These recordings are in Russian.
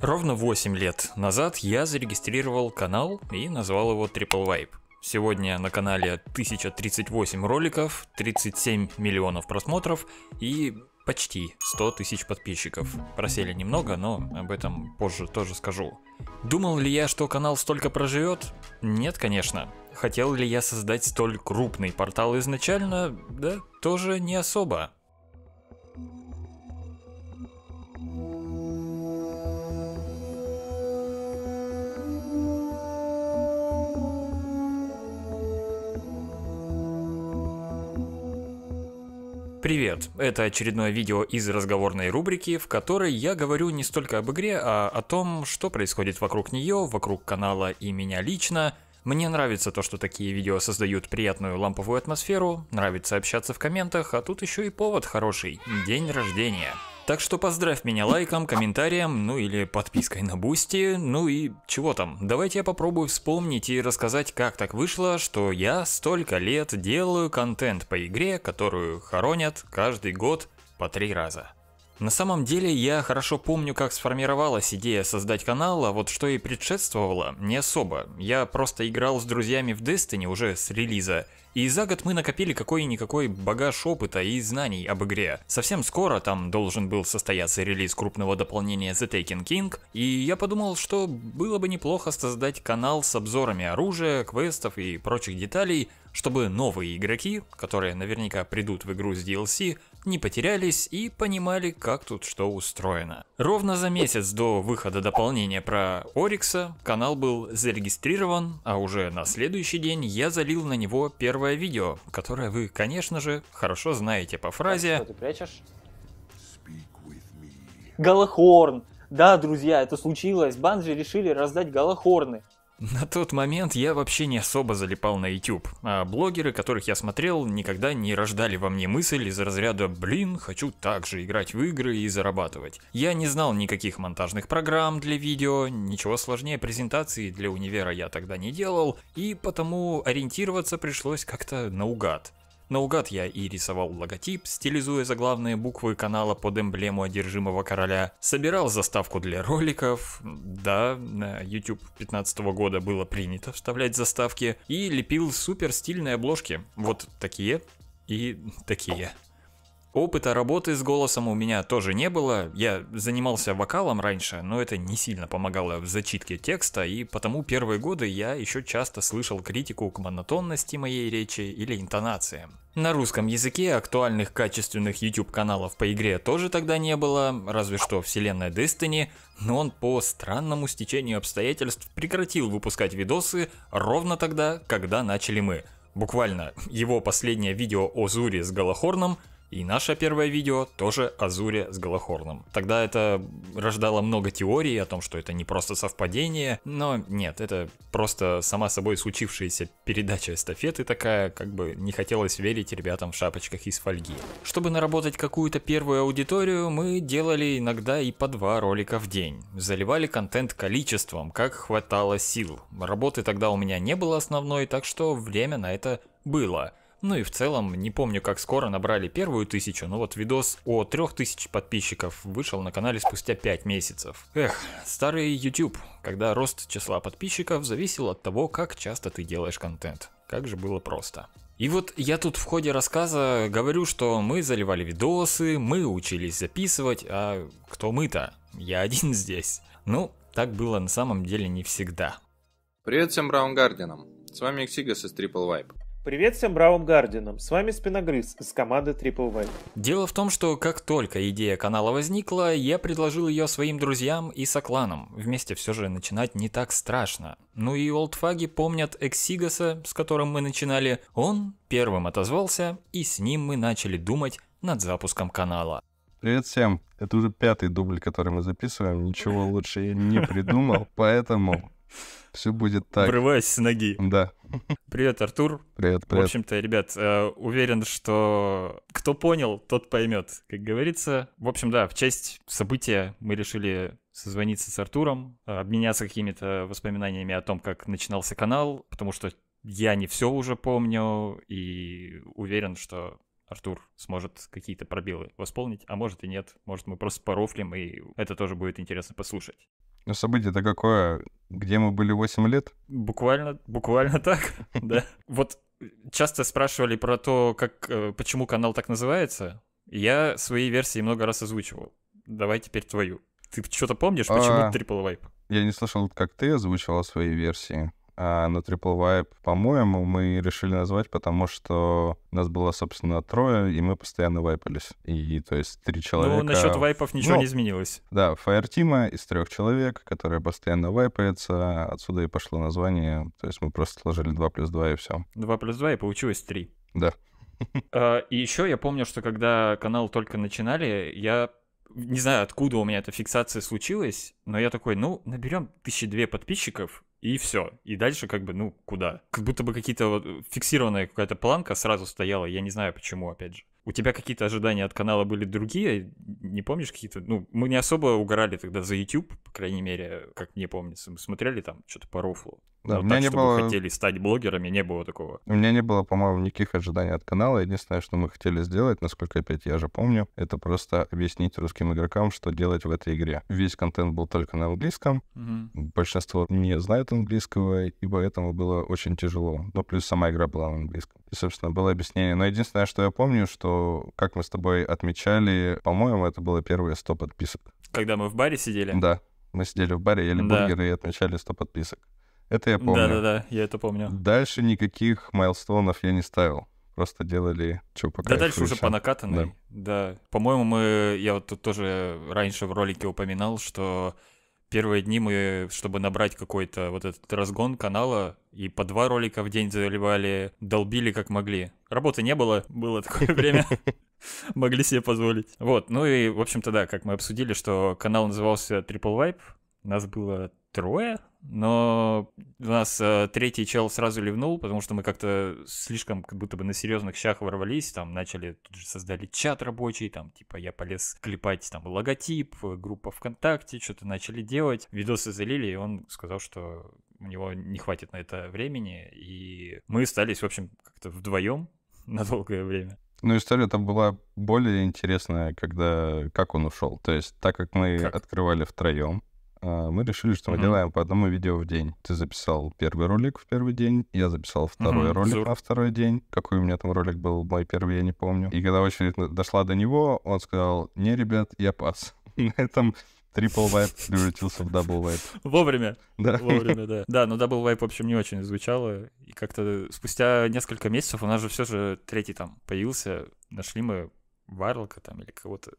Ровно 8 лет назад я зарегистрировал канал и назвал его Triple Vibe. Сегодня на канале 1038 роликов, 37 миллионов просмотров и почти 100 тысяч подписчиков. Просели немного, но об этом позже тоже скажу. Думал ли я, что канал столько проживет? Нет, конечно. Хотел ли я создать столь крупный портал изначально? Да, тоже не особо. Привет! Это очередное видео из разговорной рубрики, в которой я говорю не столько об игре, а о том, что происходит вокруг нее, вокруг канала и меня лично. Мне нравится то, что такие видео создают приятную ламповую атмосферу, нравится общаться в комментах, а тут еще и повод хороший – день рождения. Так что поздравь меня лайком, комментарием, ну или подпиской на Бусти, ну и чего там. Давайте я попробую вспомнить и рассказать, как так вышло, что я столько лет делаю контент по игре, которую хоронят каждый год по три раза. На самом деле я хорошо помню, как сформировалась идея создать канал, а вот что и предшествовало, не особо. Я просто играл с друзьями в Destiny уже с релиза, и за год мы накопили какой-никакой багаж опыта и знаний об игре. Совсем скоро там должен был состояться релиз крупного дополнения The Taken King, и я подумал, что было бы неплохо создать канал с обзорами оружия, квестов и прочих деталей, чтобы новые игроки, которые наверняка придут в игру с DLC, не потерялись и понимали, как тут что устроено. Ровно за месяц до выхода дополнения про Орикса канал был зарегистрирован, а уже на следующий день я залил на него первое видео, которое вы, конечно же, хорошо знаете по фразе... Что ты прячешь? Галахорн! Да, друзья, это случилось. Банджи решили раздать галахорны. На тот момент я вообще не особо залипал на YouTube, а блогеры, которых я смотрел, никогда не рождали во мне мысль из разряда «блин, хочу также играть в игры и зарабатывать». Я не знал никаких монтажных программ для видео, ничего сложнее презентации для универа я тогда не делал, и потому ориентироваться пришлось как-то наугад. Наугад я и рисовал логотип, стилизуя заглавные буквы канала под эмблему одержимого короля, собирал заставку для роликов, да, на YouTube 15 -го года было принято вставлять заставки, и лепил супер стильные обложки, вот такие и такие. Опыта работы с голосом у меня тоже не было. Я занимался вокалом раньше, но это не сильно помогало в зачитке текста, и потому первые годы я еще часто слышал критику к монотонности моей речи или интонации. На русском языке актуальных качественных YouTube каналов по игре тоже тогда не было, разве что вселенная Destiny, но он по странному стечению обстоятельств прекратил выпускать видосы ровно тогда, когда начали мы. Буквально его последнее видео о Зуре с Галахорном – и наше первое видео тоже о Зуре с Голохорном. Тогда это рождало много теорий о том, что это не просто совпадение, но нет, это просто сама собой случившаяся передача эстафеты такая, как бы не хотелось верить ребятам в шапочках из фольги. Чтобы наработать какую-то первую аудиторию, мы делали иногда и по два ролика в день. Заливали контент количеством, как хватало сил. Работы тогда у меня не было основной, так что время на это было. Ну и в целом, не помню как скоро набрали первую тысячу, но вот видос о трех тысяч подписчиков вышел на канале спустя пять месяцев. Эх, старый YouTube, когда рост числа подписчиков зависел от того, как часто ты делаешь контент. Как же было просто. И вот я тут в ходе рассказа говорю, что мы заливали видосы, мы учились записывать, а кто мы-то? Я один здесь. Ну, так было на самом деле не всегда. Привет всем Браун Гарденам. С вами Иксигас из Triple Vibe. Привет всем бравым гардинам, с вами Спиногрыз из команды Triple V. Дело в том, что как только идея канала возникла, я предложил ее своим друзьям и сокланам. Вместе все же начинать не так страшно. Ну и олдфаги помнят Эксигаса, с которым мы начинали. Он первым отозвался, и с ним мы начали думать над запуском канала. Привет всем! Это уже пятый дубль, который мы записываем. Ничего лучше я не придумал, поэтому все будет так. Врываясь с ноги. Да. Привет, Артур. Привет, привет. В общем-то, ребят, э, уверен, что кто понял, тот поймет, как говорится. В общем, да, в честь события мы решили созвониться с Артуром, э, обменяться какими-то воспоминаниями о том, как начинался канал, потому что я не все уже помню и уверен, что Артур сможет какие-то пробелы восполнить, а может и нет. Может, мы просто порофлим, и это тоже будет интересно послушать. Ну, событие-то какое? Где мы были 8 лет? Буквально, буквально так, да. Вот часто спрашивали про то, как, э, почему канал так называется. Я свои версии много раз озвучивал. Давай теперь твою. Ты что-то помнишь, почему а, Triple Vibe? Я не слышал, как ты озвучивала свои версии. А на Triple Vibe, по-моему, мы решили назвать, потому что нас было, собственно, трое, и мы постоянно вайпались. И, то есть, три ну, человека... Ну, насчет вайпов ничего ну, не изменилось. Да, Fire Team из трех человек, которые постоянно вайпаются, отсюда и пошло название. То есть мы просто сложили 2 плюс 2 и все. 2 плюс 2 и получилось 3. Да. А, и еще я помню, что когда канал только начинали, я не знаю, откуда у меня эта фиксация случилась, но я такой, ну, наберем тысячи две подписчиков, и все. И дальше как бы, ну, куда? Как будто бы какие-то вот э, фиксированная какая-то планка сразу стояла, я не знаю почему, опять же у тебя какие-то ожидания от канала были другие, не помнишь какие-то? Ну, мы не особо угорали тогда за YouTube, по крайней мере, как мне помнится. Мы смотрели там что-то по рофлу. Да, Но у меня так, не чтобы было... хотели стать блогерами, не было такого. У меня не было, по-моему, никаких ожиданий от канала. Единственное, что мы хотели сделать, насколько опять я же помню, это просто объяснить русским игрокам, что делать в этой игре. Весь контент был только на английском. Угу. Большинство не знает английского, и поэтому было очень тяжело. Но плюс сама игра была на английском. И, собственно, было объяснение. Но единственное, что я помню, что, как мы с тобой отмечали, по-моему, это было первые 100 подписок. Когда мы в баре сидели? Да. Мы сидели в баре, ели да. бургеры и отмечали 100 подписок. Это я помню. Да-да-да, я это помню. Дальше никаких майлстоунов я не ставил. Просто делали, что пока. Да дальше уже по накатанной. Да. да. По-моему, мы... Я вот тут тоже раньше в ролике упоминал, что первые дни мы, чтобы набрать какой-то вот этот разгон канала, и по два ролика в день заливали, долбили как могли. Работы не было, было такое время. Могли себе позволить. Вот, ну и, в общем-то, да, как мы обсудили, что канал назывался Triple Vibe, нас было трое, но у нас э, третий чел сразу ливнул, потому что мы как-то слишком как будто бы на серьезных щах ворвались, там начали, тут же создали чат рабочий, там типа я полез клепать там логотип, э, группа ВКонтакте, что-то начали делать, видосы залили, и он сказал, что у него не хватит на это времени, и мы остались, в общем, как-то вдвоем на долгое время. Ну, история там была более интересная, когда как он ушел. То есть, так как мы как? открывали втроем, а, мы решили, что мы mm-hmm. делаем по одному видео в день. Ты записал первый ролик в первый день, я записал второй mm-hmm. ролик Зур. на второй день. Какой у меня там ролик был, мой первый, я не помню. И когда очередь дошла до него, он сказал, не, ребят, я пас. На этом Трипл вайп превратился в дабл вайп. Вовремя. Да. Вовремя, да. Да, но дабл вайп, в общем, не очень звучало. И как-то спустя несколько месяцев у нас же все же третий там появился. Нашли мы Варлока там или кого-то.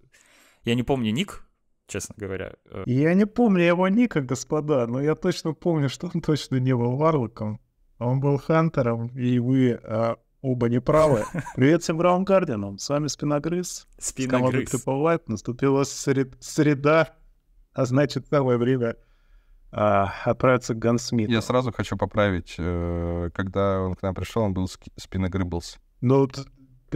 Я не помню ник, честно говоря. Э, я не помню его ника, господа, но я точно помню, что он точно не был варлоком. Он был хантером, и вы а, оба неправы. Привет всем Браунгарденам, с вами Спиногрыз. Спиногрыз. С командой наступила сред... среда, а значит самое время а, отправиться к Гансмиту. Я сразу хочу поправить, э, когда он к нам пришел, он был спиногрыблс. Ну,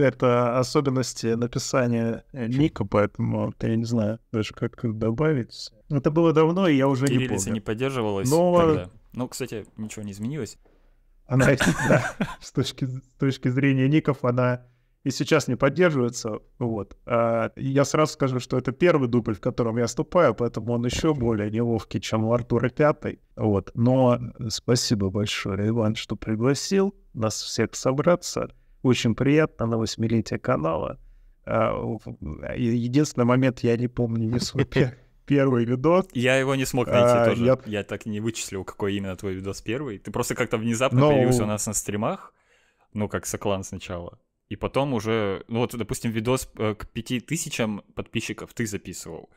это особенности написания ника, э, поэтому я не знаю даже, как добавить. Это было давно, и я уже Кириллица не помню. не поддерживалась Но... тогда. Ну, кстати, ничего не изменилось. Она, да, с точки, с точки зрения ников, она и сейчас не поддерживается. Вот. А я сразу скажу, что это первый дубль, в котором я ступаю, поэтому он еще более неловкий, чем у Артура Пятый. Вот. Но спасибо большое, Иван, что пригласил нас всех собраться. Очень приятно на восьмилетие канала. А, единственный момент, я не помню не свой первый видос. Я его не смог а, найти а, тоже. Я... я так и не вычислил, какой именно твой видос первый. Ты просто как-то внезапно Но... Ну, появился у нас на стримах, ну, как Соклан сначала. И потом уже, ну вот, допустим, видос э, к пяти тысячам подписчиков ты записывал.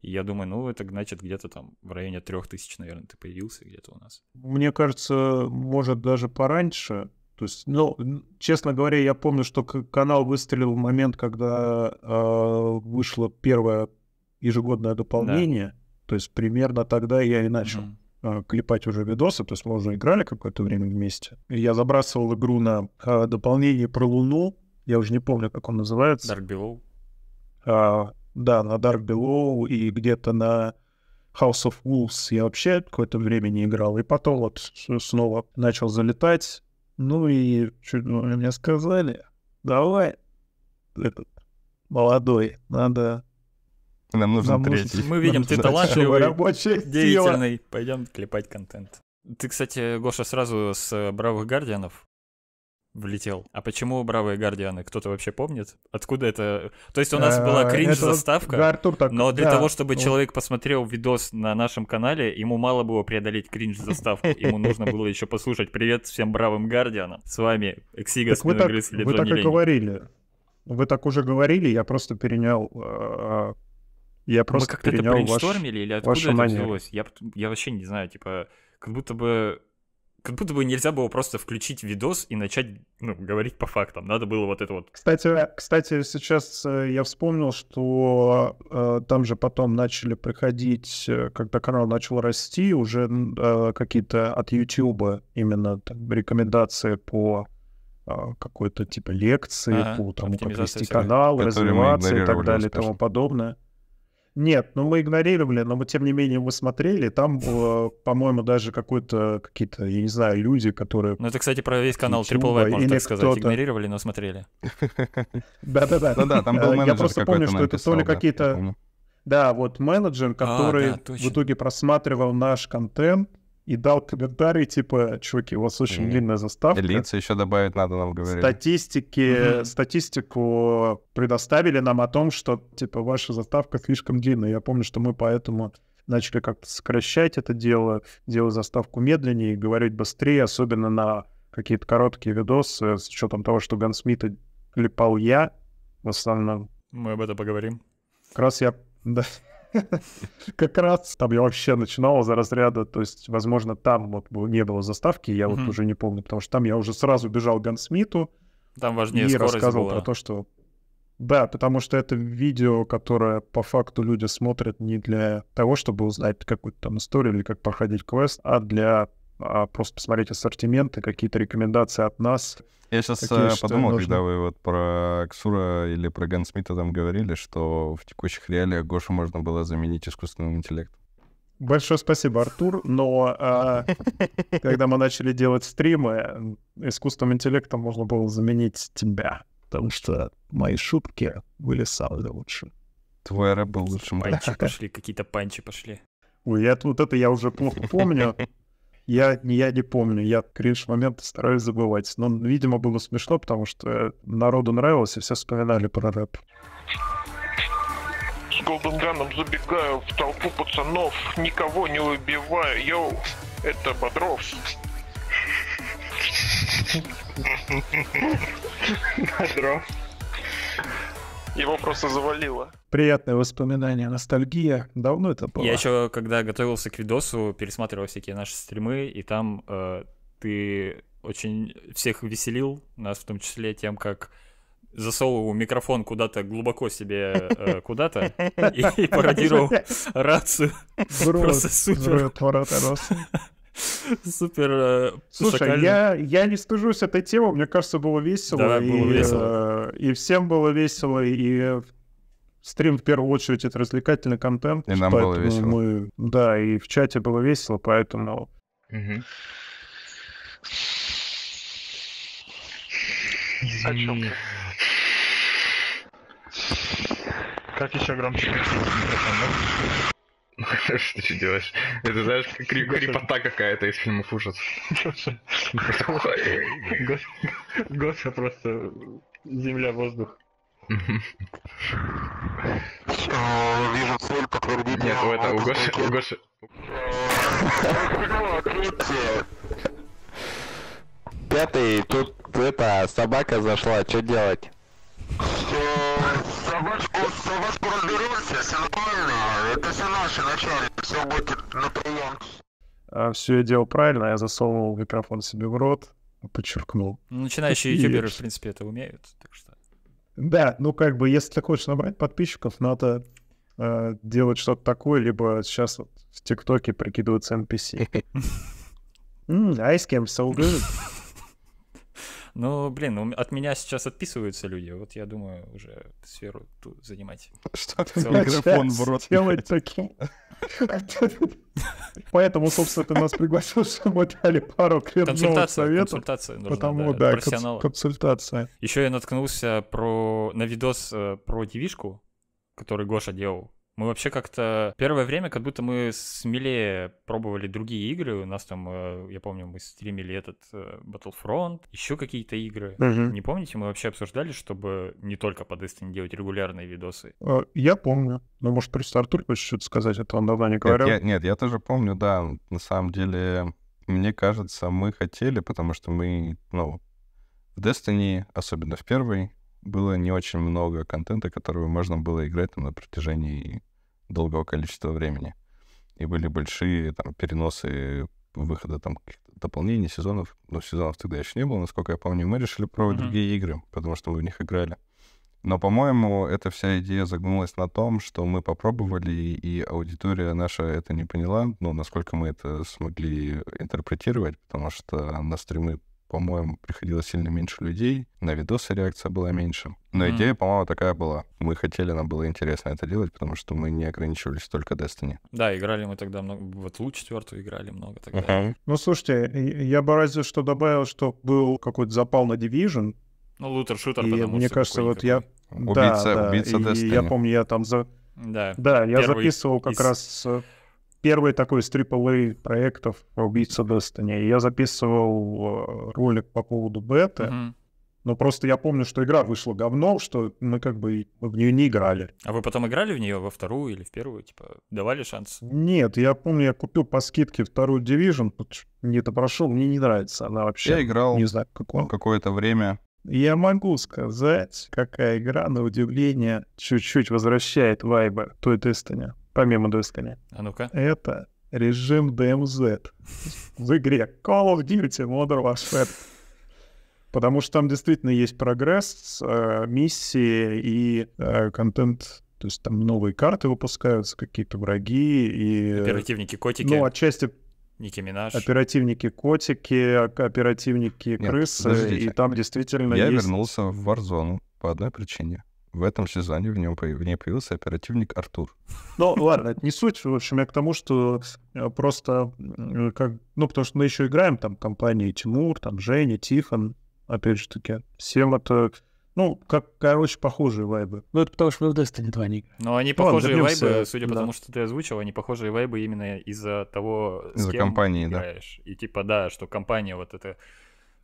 И я думаю, ну, это значит где-то там в районе трех тысяч, наверное, ты появился где-то у нас. Мне кажется, может, даже пораньше. То есть, ну, честно говоря, я помню, что канал выстрелил в момент, когда э, вышло первое ежегодное дополнение. Да. То есть примерно тогда я и начал mm э, клепать уже видосы. То есть мы уже играли какое-то время вместе. я забрасывал игру на э, дополнение про Луну. Я уже не помню, как он называется. Dark Below. Э, да, на Dark Below и где-то на House of Wolves я вообще какое-то время не играл. И потом вот снова начал залетать ну и чуть ну, мне сказали, давай, этот молодой, надо... Нам нужен Нам третий. Нужен... Мы видим, Нам ты талантливый, деятельный. Пойдем клепать контент. Ты, кстати, Гоша, сразу с бравых гардианов влетел. А почему Бравые Гардианы? Кто-то вообще помнит? Откуда это? То есть у нас э, была кринж-заставка, но для того, чтобы ну. человек посмотрел видос на нашем канале, ему мало было преодолеть кринж-заставку. Ему нужно было еще послушать «Привет всем Бравым Гардианам». С вами Эксигас. Спиногрыз или Вы так и говорили. Вы так уже говорили, я просто перенял... Э, я просто Мы как-то это брейнштормили или откуда это взялось? Я, я вообще не знаю, типа, как будто бы как будто бы нельзя было просто включить видос и начать ну, говорить по фактам. Надо было вот это вот. Кстати, кстати сейчас э, я вспомнил, что э, там же потом начали приходить, э, когда канал начал расти, уже э, какие-то от YouTube именно там, рекомендации по э, какой-то типа лекции, ага, по тому, как вести канал, развиваться и так далее и тому подобное. Нет, ну мы игнорировали, но мы тем не менее мы смотрели. Там, э, по-моему, даже какой-то какие-то, я не знаю, люди, которые. Ну это, кстати, про весь канал Triple Web, можно так сказать, игнорировали, но смотрели. Да-да-да. да ну да, там был э, менеджер Я просто помню, что это то ли какие-то. Да, вот менеджер, а, который в итоге просматривал наш контент и дал комментарий, типа, чуваки, у вас очень mm. длинная заставка. Лица еще добавить надо, нам говорить. Статистики, mm Статистику предоставили нам о том, что, типа, ваша заставка слишком длинная. Я помню, что мы поэтому начали как-то сокращать это дело, делать заставку медленнее говорить быстрее, особенно на какие-то короткие видосы, с учетом того, что Ган Смит липал я в основном. Мы об этом поговорим. Как раз я... Да. Как раз там я вообще начинал за разряда, то есть, возможно, там вот не было заставки, я вот уже не помню, потому что там я уже сразу бежал Гансмиту. Там важнее И рассказывал про то, что... Да, потому что это видео, которое по факту люди смотрят не для того, чтобы узнать какую-то там историю или как проходить квест, а для а просто посмотреть ассортименты, какие-то рекомендации от нас. Я сейчас такие, э, подумал, нужно... когда вы вот про Ксура или про Гансмита там говорили, что в текущих реалиях Гошу можно было заменить искусственным интеллектом. Большое спасибо, Артур. Но а, когда мы начали делать стримы, искусственным интеллектом можно было заменить тебя, потому что мои шутки были самые лучшие. Твой рэп был лучше Панчи пошли, какие-то панчи пошли. Ой, я, вот это я уже плохо помню. Я, не, я не помню, я кринж-момент стараюсь забывать. Но, видимо, было смешно, потому что народу нравилось, и все вспоминали про рэп. С ганом забегаю в толпу пацанов, никого не убиваю, йоу, это Бодров. Бодров. Его просто завалило. Приятное воспоминание, ностальгия. Давно это было. Я еще, когда готовился к видосу, пересматривал всякие наши стримы, и там э, ты очень всех веселил, нас в том числе тем, как засовывал микрофон куда-то глубоко себе э, куда-то и, и пародировал рацию. Просто супер супер э, Слушай, я, я не стыжусь этой темы, мне кажется, было весело. Да, и, было э, весело. И всем было весело, и стрим в первую очередь это развлекательный контент. И нам было весело. Мы, да, и в чате было весело, поэтому... Угу. Извини. Как еще громче? Ну, что ты делаешь? Это, знаешь, как крипота какая-то из фильмов ужасов. Гоша просто земля, воздух. Вижу цель, подтвердите. Нет, у этого, у Гоши, у Гоши. Пятый, тут это, собака зашла, что делать? Собачку, собачку разберемся, все нормально, это все наше начальник, все будет на прием. А, все я делал правильно, а я засовывал микрофон себе в рот, подчеркнул. Начинающие ютуберы, в принципе, это умеют, так что... Да, ну как бы, если ты хочешь набрать подписчиков, надо э, делать что-то такое, либо сейчас вот в ТикТоке прикидываются NPC. А ice cream so good. Ну, блин, ну, от меня сейчас отписываются люди. Вот я думаю, уже сферу ту занимать. Что ты микрофон в рот делать таким? Поэтому, собственно, ты нас пригласил, чтобы мы дали пару крепких советов. Консультация нужна, Потому, да, да консультация. Еще я наткнулся про, на видос э, про девишку, который Гоша делал мы вообще как-то первое время, как будто мы смелее пробовали другие игры. У нас там, э, я помню, мы стримили этот э, Battlefront, еще какие-то игры. Угу. Не помните, мы вообще обсуждали, чтобы не только по Destiny делать регулярные видосы? Э, я помню. Ну, может, при Артур хочет что-то сказать, это он давно не говорил. Нет, я, нет, я тоже помню, да. На самом деле, мне кажется, мы хотели, потому что мы, ну, в Destiny, особенно в первой, было не очень много контента, который можно было играть там, на протяжении долгого количества времени. И были большие там, переносы выхода там дополнений, сезонов. но ну, сезонов тогда еще не было, насколько я помню. Мы решили пробовать mm-hmm. другие игры, потому что мы в них играли. Но, по-моему, эта вся идея загнулась на том, что мы попробовали, и аудитория наша это не поняла, ну, насколько мы это смогли интерпретировать, потому что на стримы по-моему, приходило сильно меньше людей, на видосы реакция была меньше. Но mm идея, по-моему, такая была. Мы хотели, нам было интересно это делать, потому что мы не ограничивались только Destiny. Да, играли мы тогда много, вот Лу четвертую играли много тогда. Uh-huh. Ну, слушайте, я бы разве что добавил, что был какой-то запал на Division. Ну, лутер-шутер, и потому мне кажется, вот я... Убийца, да, убийца да. Destiny. я помню, я там за... Да, да я записывал как из... раз первый такой из AAA проектов убийца Destiny. Я записывал э, ролик по поводу бета, mm-hmm. но просто я помню, что игра вышла говно, что мы как бы в нее не играли. А вы потом играли в нее во вторую или в первую? Типа, давали шанс? Нет, я помню, я купил по скидке вторую Division, не это прошел, мне не нравится она вообще. Я играл не знаю, какое. какое-то время, я могу сказать, какая игра, на удивление, чуть-чуть возвращает вайба той Destiny помимо DSL. А ну-ка. Это режим DMZ в игре Call of Duty Modern Warfare. Потому что там действительно есть прогресс, э, миссии и э, контент. То есть там новые карты выпускаются, какие-то враги и... Э, Оперативники-котики. Ну, отчасти... Ники Минаж. Оперативники-котики, оперативники-крысы. И там действительно Я есть... вернулся в Warzone по одной причине в этом сезоне в, нем, в ней появился оперативник Артур. Ну, ладно, это не суть. В общем, я к тому, что э, просто э, как... Ну, потому что мы еще играем там компании Тимур, там Женя, Тихон. Опять же таки, всем это... Ну, как, короче, похожие вайбы. Ну, это потому что мы в Destiny 2 не играем. Но ну, они ну, похожие Ладно, вайбы, судя по тому, что ты озвучил, они похожие вайбы именно из-за того, из-за компании, играешь. Да. И типа, да, что компания вот это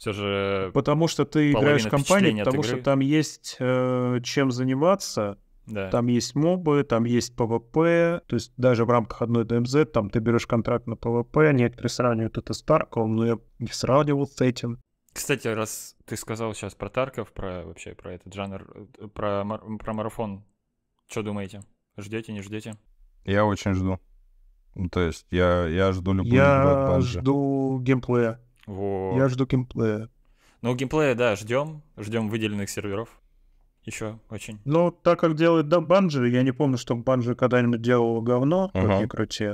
все же... Потому что ты играешь в компании, потому игры. что там есть э, чем заниматься, да. Там есть мобы, там есть ПВП, то есть даже в рамках одной ДМЗ там ты берешь контракт на ПВП, некоторые сравнивают это с Тарковым, но я не сравнивал с этим. Кстати, раз ты сказал сейчас про Тарков, про вообще про этот жанр, э, про, про марафон, что думаете? Ждете, не ждете? Я очень жду. Ну, то есть я, я жду любую Я жду геймплея. Вот. Я жду геймплея. Ну, геймплея, да, ждем. Ждем выделенных серверов. Еще очень. Ну, так как делает да, Банжи, я не помню, что Банжи когда-нибудь делал говно, uh-huh. как ни крути.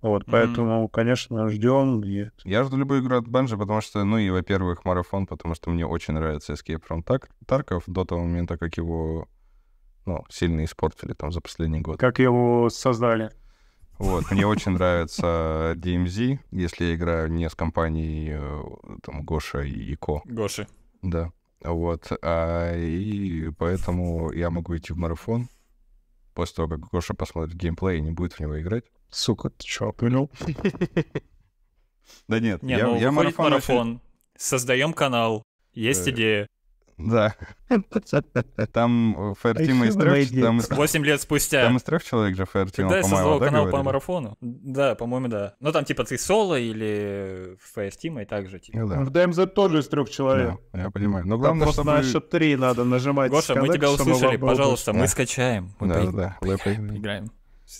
Вот, поэтому, mm-hmm. конечно, ждем. Я жду любую игру от Банжи, потому что, ну и, во-первых, марафон, потому что мне очень нравится Escape from Tark- Tarkov до того момента, как его, ну, сильно испортили там за последний год. Как его создали. Вот, мне очень нравится DMZ, если я играю не с компанией э, там Гоша и Ико. Гоши. Да. Вот. А, и поэтому я могу идти в марафон после того, как Гоша посмотрит геймплей и не будет в него играть. Сука, ты чё, понял? Да нет, не, я, ну, я марафон. марафон. Создаем канал, есть э, идея. Да. Там э, Фаертима из трех... Там... 8 лет спустя. Там из трех человек же Фаертима, Когда я создавал да, канал говорили? по марафону. Да, по-моему, да. Ну там типа ты соло или Фаертима и так же. Типа. Ну, да. В ДМЗ тоже из трех человек. Да, я понимаю. Но главное, чтобы... на счет три надо нажимать. Гоша, мы тебя услышали, пожалуйста, мы скачаем. Мы да, да. Играем.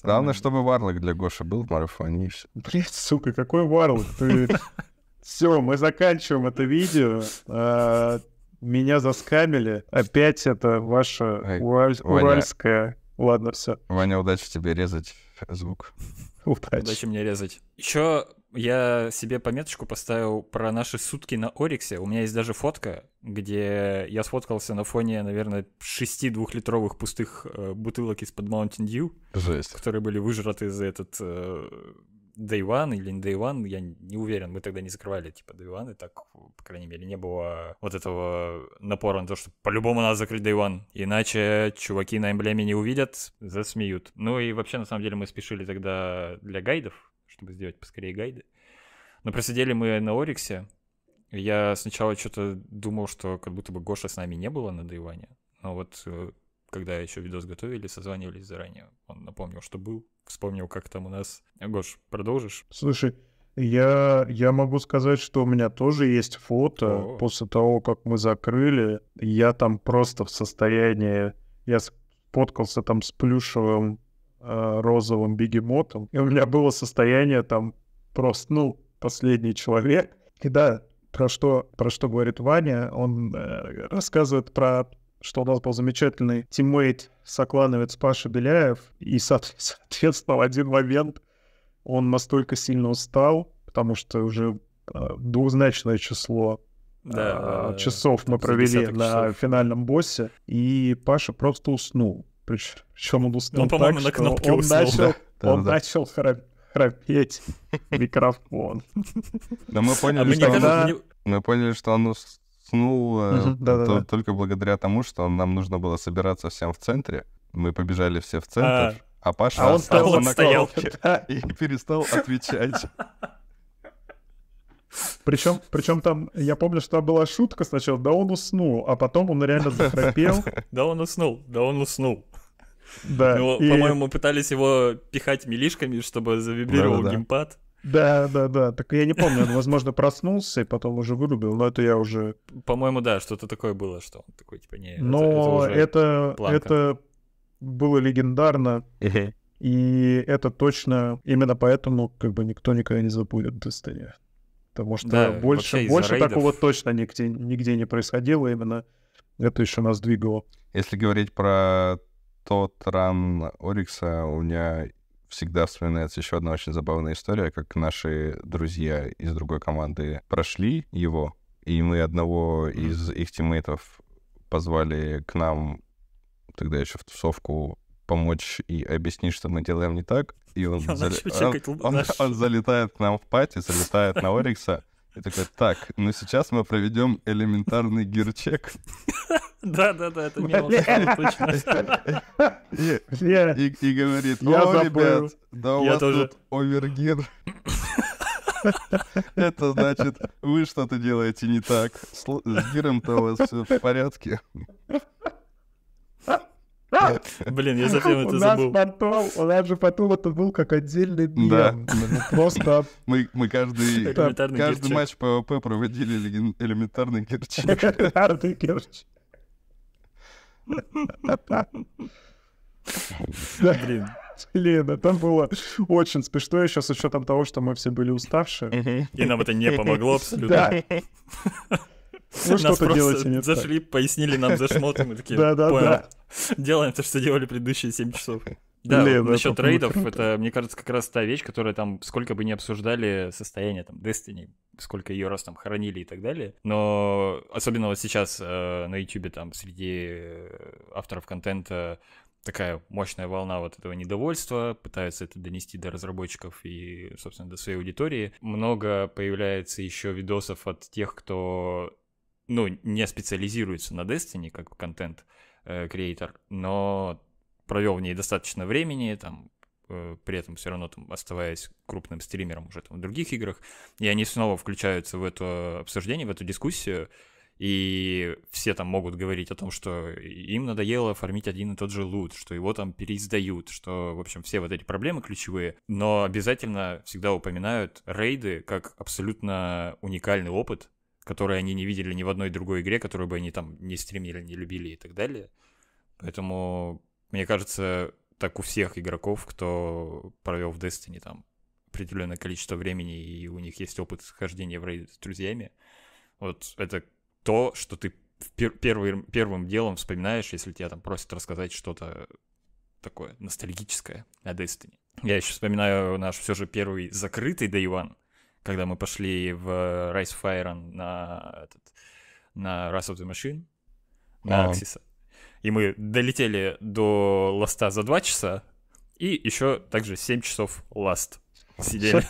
Главное, чтобы варлок для Гоша был в марафоне. Блять, сука, какой варлок? Ты... Все, мы заканчиваем это видео. А, меня заскамили. Опять это ваша Ой, ураль... Ваня... уральская. Ладно, все. Ваня, удачи тебе резать звук. Удачи. Удачи мне резать. Еще я себе пометочку поставил про наши сутки на Ориксе. У меня есть даже фотка, где я сфоткался на фоне, наверное, шести двухлитровых пустых э, бутылок из-под Mountain Dew, Жесть. которые были выжраты за этот э, Day One или не Day One, я не уверен, мы тогда не закрывали, типа, Day One, и так, по крайней мере, не было вот этого напора на то, что по-любому надо закрыть Day One, иначе чуваки на эмблеме не увидят, засмеют. Ну и вообще, на самом деле, мы спешили тогда для гайдов, чтобы сделать поскорее гайды. Но просидели мы на Ориксе, я сначала что-то думал, что как будто бы Гоша с нами не было на Дайване, но вот э, когда еще видос готовили, созванивались заранее. Он напомнил, что был, вспомнил, как там у нас. Гош, продолжишь? Слушай, я, я могу сказать, что у меня тоже есть фото О. после того, как мы закрыли. Я там просто в состоянии... Я споткался там с плюшевым э, розовым бегемотом. И у меня было состояние там просто, ну, последний человек. И да, про что, про что говорит Ваня, он э, рассказывает про что у нас был замечательный тиммейт соклановец Паша Беляев, и, соответственно, в один момент он настолько сильно устал, потому что уже а, двузначное число да, а, часов мы провели на часов. финальном боссе, и Паша просто уснул. Причем он уснул ну, он, так, что на он уснул, начал, да. он да. начал храп храпеть микрофон. Да мы поняли, а что он... Мы поняли, что он уснул только благодаря тому, что нам нужно было собираться всем в центре. Мы побежали все в центр, а, а Паша а остался на стоял. и перестал отвечать. Причем, причем там, я помню, что там была шутка сначала, да он уснул, а потом он реально захрапел. Да он уснул, да он уснул. Да. и... по-моему, пытались его пихать милишками, чтобы завибрировал да, да, геймпад. Да, да, да. Так я не помню, он, возможно, проснулся и потом уже вырубил, но это я уже... По-моему, да, что-то такое было, что он такой, типа, не... Но это, это, это было легендарно. И это точно, именно поэтому как бы никто никогда не забудет Destiny. Потому что да, больше, больше рейдов... такого точно нигде, нигде не происходило, именно это еще нас двигало. Если говорить про тот ран Орикса, у меня всегда вспоминается еще одна очень забавная история, как наши друзья из другой команды прошли его, и мы одного из их тиммейтов позвали к нам тогда еще в тусовку помочь и объяснить, что мы делаем не так. И он, зал... он, он, он залетает к нам в пати, залетает на Орикса, такой, так, ну сейчас мы проведем элементарный гирчек. Да, да, да, это мелочь. И говорит, о, ребят, да у вас тут овергир. Это значит, вы что-то делаете не так. С гиром-то у вас все в порядке. Блин, я совсем это забыл. У нас потом, у нас же потом это был как отдельный мем. Да. Просто... Мы, каждый, каждый матч ПВП проводили элементарный кирчик. Элементарный кирчик. Блин. Блин, это было очень смешно еще с учетом того, что мы все были уставшие. И нам это не помогло абсолютно. Ну, что-то делаете не зашли, пояснили нам за шмот, мы такие, да, да, Да. Делаем то, что делали предыдущие 7 часов. Да, Блин, насчет рейдов, это, мне кажется, как раз та вещь, которая там, сколько бы ни обсуждали состояние там Destiny, сколько ее раз там хоронили и так далее, но особенно вот сейчас э, на YouTube там среди авторов контента такая мощная волна вот этого недовольства, пытаются это донести до разработчиков и, собственно, до своей аудитории. Много появляется еще видосов от тех, кто ну, не специализируется на Destiny как контент-креатор, э, но провел в ней достаточно времени, там, э, при этом все равно там оставаясь крупным стримером уже там в других играх, и они снова включаются в это обсуждение, в эту дискуссию, и все там могут говорить о том, что им надоело фармить один и тот же лут, что его там переиздают, что, в общем, все вот эти проблемы ключевые, но обязательно всегда упоминают рейды как абсолютно уникальный опыт, которые они не видели ни в одной другой игре, которую бы они там не стремили, не любили и так далее. Поэтому, мне кажется, так у всех игроков, кто провел в Destiny там определенное количество времени, и у них есть опыт хождения в рейд с друзьями, вот это то, что ты пер первый, первым делом вспоминаешь, если тебя там просят рассказать что-то такое ностальгическое о Destiny. Я еще вспоминаю наш все же первый закрытый Day One, когда мы пошли в э, Rise Fire на, этот, на Rise of the Machine, на а. Аксиса. И мы долетели до ласта за 2 часа, и еще также 7 часов ласт сидели.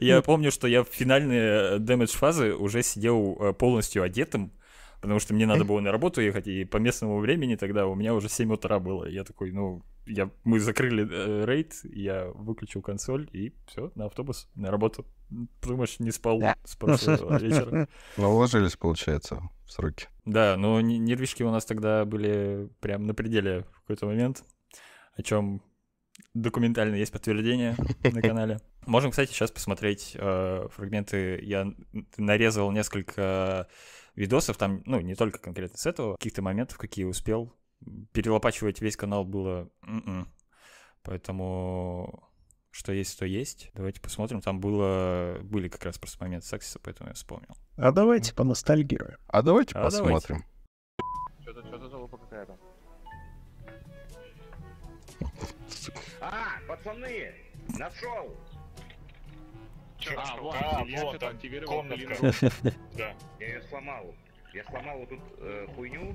я помню, что я в финальные дэмэдж фазы уже сидел э, полностью одетым, потому что мне надо было на работу ехать, и по местному времени тогда у меня уже 7 утра было. Я такой, ну, я, мы закрыли э, рейд, я выключил консоль, и все, на автобус, на работу. Думаешь, не спал да. с прошлого вечера. Вы уложились, получается, в сроки. Да, но нервишки у нас тогда были прям на пределе в какой-то момент, о чем документально есть подтверждение на канале. Можем, кстати, сейчас посмотреть э, фрагменты. Я нарезал несколько видосов там, ну, не только конкретно с этого, каких-то моментов, какие успел. Перелопачивать весь канал было... Mm-mm. М-м. Поэтому что есть, то есть. Давайте посмотрим. Там было, были как раз просто моменты сексиса, поэтому я вспомнил. А давайте mm. поностальгируем. А давайте а посмотрим. Давайте. Что-то, что-то залупа какая-то. А, пацаны, нашел! Че, а, вот, а, вот, это активировал Да. Я ее сломал. Я сломал вот тут э, хуйню.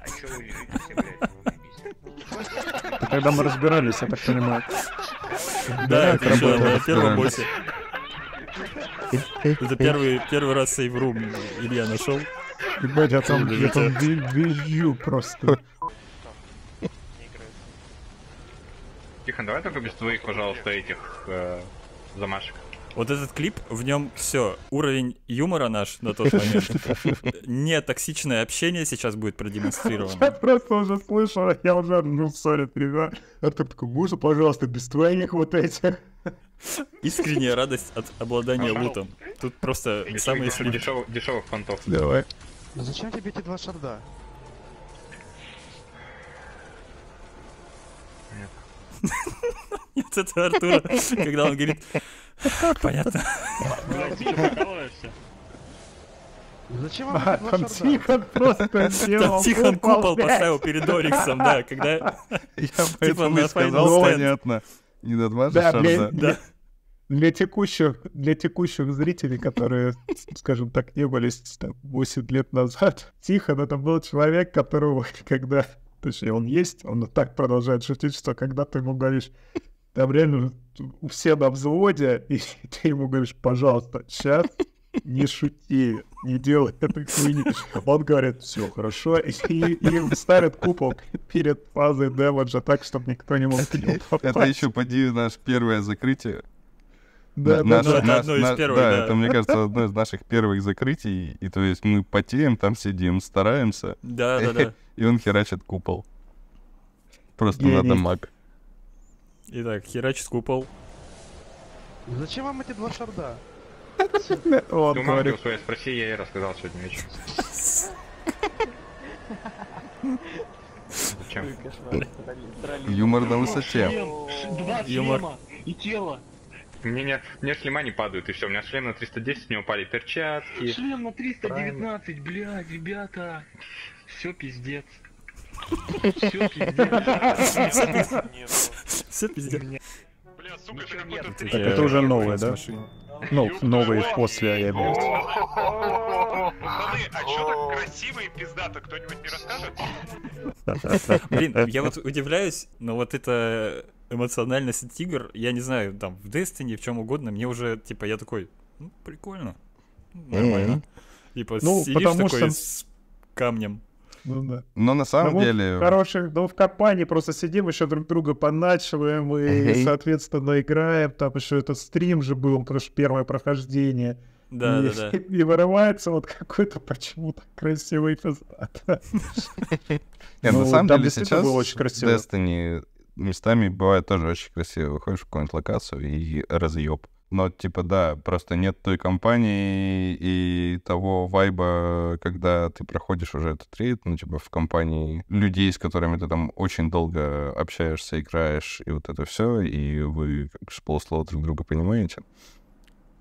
А че вы лежите, блядь? Когда мы разбирались, я так понимаю. Да, это еще на первом боссе. Это первый, первый раз рум Илья нашел. Блять, я там, я там вижу просто. Тихон, давай только без твоих, пожалуйста, этих... Э замашек. Вот этот клип, в нем все. Уровень юмора наш на тот момент. Не токсичное общение сейчас будет продемонстрировано. Я просто уже слышал, я уже, ну, сори, ребят. Артур такой, можно, пожалуйста, без твоих вот этих? Искренняя радость от обладания лутом. Тут просто самые... Дешевых фантов. Давай. Ну зачем тебе эти два шарда? Нет, это Артура, когда он говорит, понятно. Зачем вам а, там Тихон просто сделал Там Тихон купол поставил перед Ориксом, да, когда... Я поэтому и сказал, понятно. Не на два же для текущих, для текущих зрителей, которые, скажем так, не были там, 8 лет назад, Тихон это был человек, которого, когда Точнее, он есть, он так продолжает шутить, что когда ты ему говоришь, там реально все на взводе, и ты ему говоришь, пожалуйста, сейчас не шути, не делай этой хуйни. Он говорит, все хорошо, и, и ставит купол перед фазой демеджа так, чтобы никто не мог к нему попасть. Это еще, поди, наше первое закрытие. Да, на, да, на, одно из первых, да, да, это, мне кажется, одно из наших первых закрытий. И то есть мы потеем, там сидим, стараемся. Да, да, да. И он херачит купол. Просто Гений. надо маг. Итак, херачит купол. Зачем вам эти два шарда? Вот, говорю. своей спроси, я ей рассказал сегодня вечером. Зачем? Юмор на высоте. Два шлема и тело. Мне, не, мне шлема не падают, и все. У меня шлем на 310, у него упали перчатки. Шлем на 319, Правильно. блядь, ребята. Все пиздец. Все пиздец. Все пиздец. Бля, сука, какой-то Так это уже новое, да? Ну, новые после Аэмиус. Пацаны, а что так красиво и пиздато? Кто-нибудь не расскажет? Блин, я вот удивляюсь, но вот это эмоциональность Тигр, я не знаю, там, в Destiny, в чем угодно, мне уже, типа, я такой, ну, прикольно, ну, нормально. Mm-hmm. Типа, ну, сидишь потому такой что... с камнем. Ну, да. Но на самом ну, деле... Хороших, ну, в компании просто сидим, еще друг друга поначиваем и, hey. соответственно, играем. Там еще этот стрим же был, потому что первое прохождение. Да, и, да, да. И вырывается вот какой-то почему-то красивый физат. Нет, на ну, самом деле сейчас Destiny местами бывает тоже очень красиво. Выходишь в какую-нибудь локацию и разъеб. Но, типа, да, просто нет той компании и того вайба, когда ты проходишь уже этот рейд, ну, типа, в компании людей, с которыми ты там очень долго общаешься, играешь, и вот это все, и вы как с полуслова друг друга понимаете.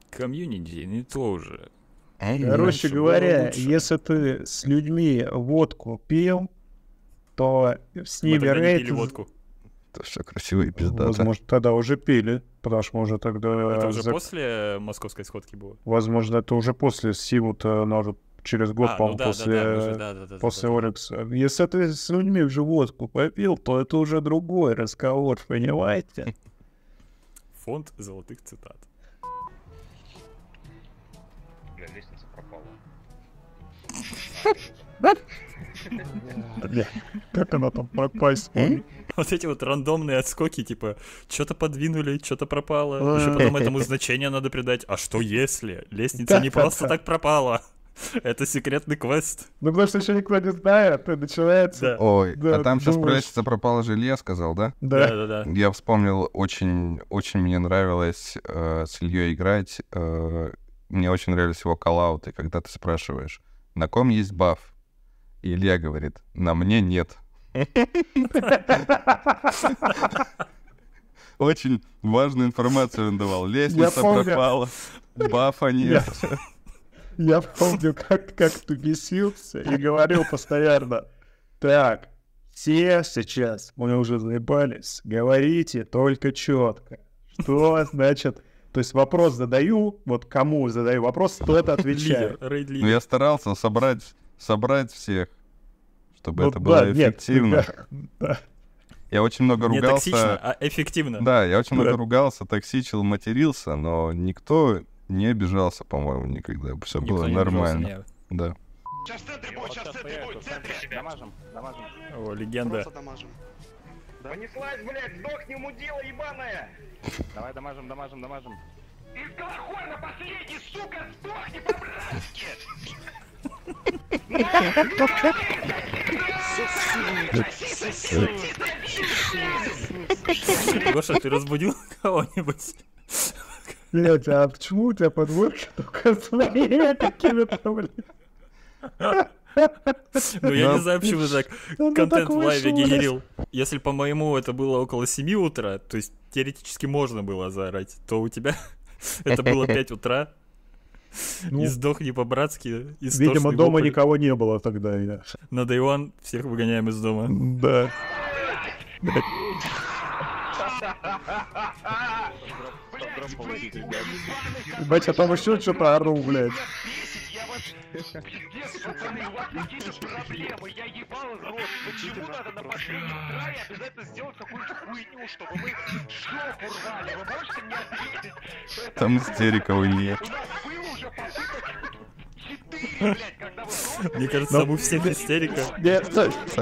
Комьюнити, не то уже. Короче говоря, если ты с людьми водку пил, то с ними рейд... Мы тогда не пили водку. Это все красиво и пиздато. Возможно, тогда уже пили, потому что уже тогда... А это уже зак... после московской сходки было? Возможно, это уже после Симута, уже через год, а, по-моему, ну да, после, да, да, уже, да, да, да, после да, да, Если ты с людьми в животку попил, то это уже другой разговор, понимаете? Фонд золотых цитат. лестница пропала. Бля, как она там пропасть? Вот эти вот рандомные отскоки, типа, что-то подвинули, что-то пропало. Еще потом этому значение надо придать. А что если? Лестница не просто так пропала. Это секретный квест. Ну, потому что еще никто не знает, и начинается. Да. Ой, а да, а там сейчас думаешь... прячется пропало жилье, сказал, да? да? Да, да, да. Я вспомнил, очень, очень мне нравилось э, с Ильей играть. Э, мне очень нравились его коллауты, когда ты спрашиваешь, на ком есть баф? Илья говорит, на мне нет. Очень важную информацию он давал. Лестница пропала, бафа нет. Я помню, как, как ты бесился и говорил постоянно, так, все сейчас, мы уже заебались, говорите только четко. Что значит то есть вопрос задаю, вот кому задаю вопрос, тот отвечает. Ну, я старался собрать собрать всех, чтобы ну, это да, было эффективно. Нет, да. Я очень много ругался. Не токсично, а эффективно. Да, я очень да. много ругался, токсичил, матерился, но никто не обижался, по-моему, никогда. Все никто было не нормально. Обижался, Да. Сейчас центр будет, сейчас центр будет, центр. Дамажим, дамажим. О, легенда. Просто дамажим. Да. Понеслась, блядь, сдохни, мудила ебаная. Давай дамажим, дамажим, дамажим. Из колокольна последний, сука, сдохни по-братски. Гоша, ты разбудил кого-нибудь? Блять, а почему у тебя подборка только свои такими проблемами? Ну, я не ну, знаю, почему так ну, ну, контент в лайве генерил. Если, по-моему, это было около 7 утра, то есть теоретически можно было заорать, то у тебя это было 5 утра, Ну, и сдохни по-братски. Видимо, дома вопль. никого не было тогда. Я. На Дайван всех выгоняем из дома. Да. Блять, а там еще что-то ору, блядь. Пиздец, пацаны, у вас какие-то проблемы. Я ебал рот. Почему надо на последнем крае обязательно сделать какую-то хуйню, чтобы мы жопу рвали? Вы можете мне ответить? Там истерика у нее. У мне кажется, Но... у всех истерика. Нет,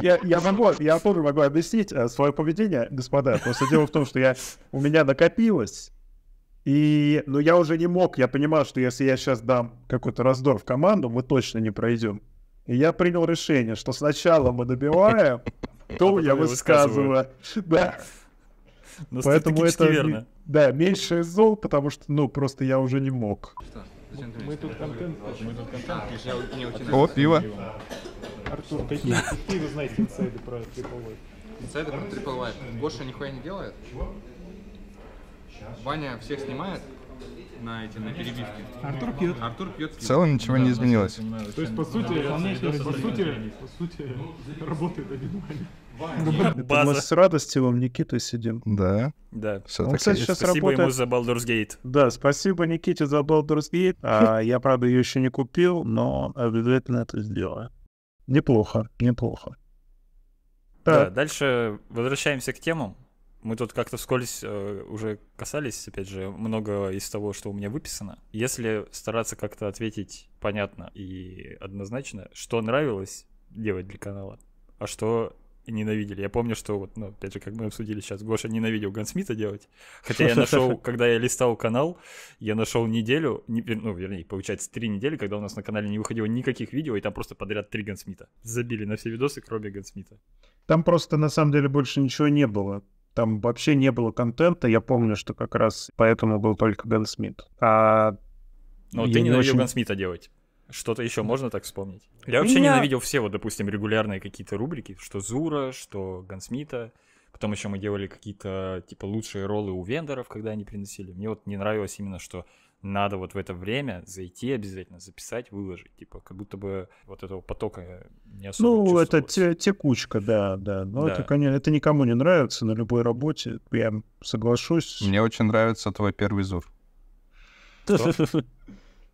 я, я могу, я тоже могу объяснить э, свое поведение, господа. Просто дело в том, что я, у меня накопилось и, но ну, я уже не мог, я понимал, что если я сейчас дам какой-то раздор в команду, мы точно не пройдем. И я принял решение, что сначала мы добиваем, а то я высказываю. Да. Ну, Поэтому это да, меньше зол, потому что, ну, просто я уже не мог. Мы тут контент, а, О, пиво. Артур, какие, какие вы знаете инсайды про Triple White? Инсайды про Triple Гоша нихуя не делает? Чего? Ваня всех снимает на эти на перебивки. Артур пьет. Артур пьет. В целом ничего не изменилось. То есть по сути, по сути, по сути работает один Ваня. База. Мы с радостью вам Никитой сидим. Да. Да. Все Он, кстати, сейчас спасибо работает... ему за Baldur's Gate. Да, спасибо Никите за Baldur's Gate. А, я, правда, ее еще не купил, но обязательно это сделаю. Неплохо, неплохо. Так. Да, дальше возвращаемся к темам. Мы тут как-то вскользь э, уже касались, опять же, много из того, что у меня выписано. Если стараться как-то ответить понятно и однозначно, что нравилось делать для канала, а что ненавидели. Я помню, что вот, ну, опять же, как мы обсудили сейчас, Гоша ненавидел Гансмита делать. Хотя я нашел, когда я листал канал, я нашел неделю, не, ну, вернее, получается, три недели, когда у нас на канале не выходило никаких видео, и там просто подряд три Гансмита. Забили на все видосы, кроме Гансмита. Там просто на самом деле больше ничего не было. Там вообще не было контента. Я помню, что как раз поэтому был только Ган Смит. А Но ну, ты ненавидел очень... Ган Смита делать. Что-то еще ну, можно так вспомнить? Я вообще Меня... ненавидел все, вот, допустим, регулярные какие-то рубрики, что Зура, что Гансмита. Потом еще мы делали какие-то, типа, лучшие роллы у вендоров, когда они приносили. Мне вот не нравилось именно, что надо вот в это время зайти обязательно, записать, выложить, типа, как будто бы вот этого потока не особо Ну, это те, текучка, да, да, но да. это, конечно, это никому не нравится на любой работе, я соглашусь. Мне очень нравится твой первый зур.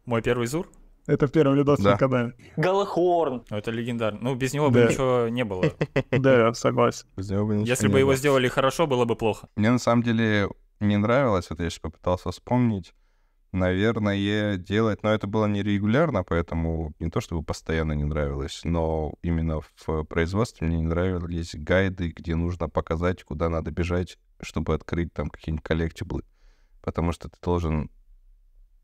Мой первый зур? Это в первом видосе да. на канале. Галахорн. Ну, это легендарно. Ну, без него да. бы ничего не было. Да, согласен. Без него бы Если бы его сделали хорошо, было бы плохо. Мне на самом деле не нравилось, это я сейчас попытался вспомнить наверное, делать, но это было нерегулярно, поэтому не то чтобы постоянно не нравилось, но именно в производстве мне не нравились гайды, где нужно показать, куда надо бежать, чтобы открыть там какие-нибудь коллектиблы. Потому что ты должен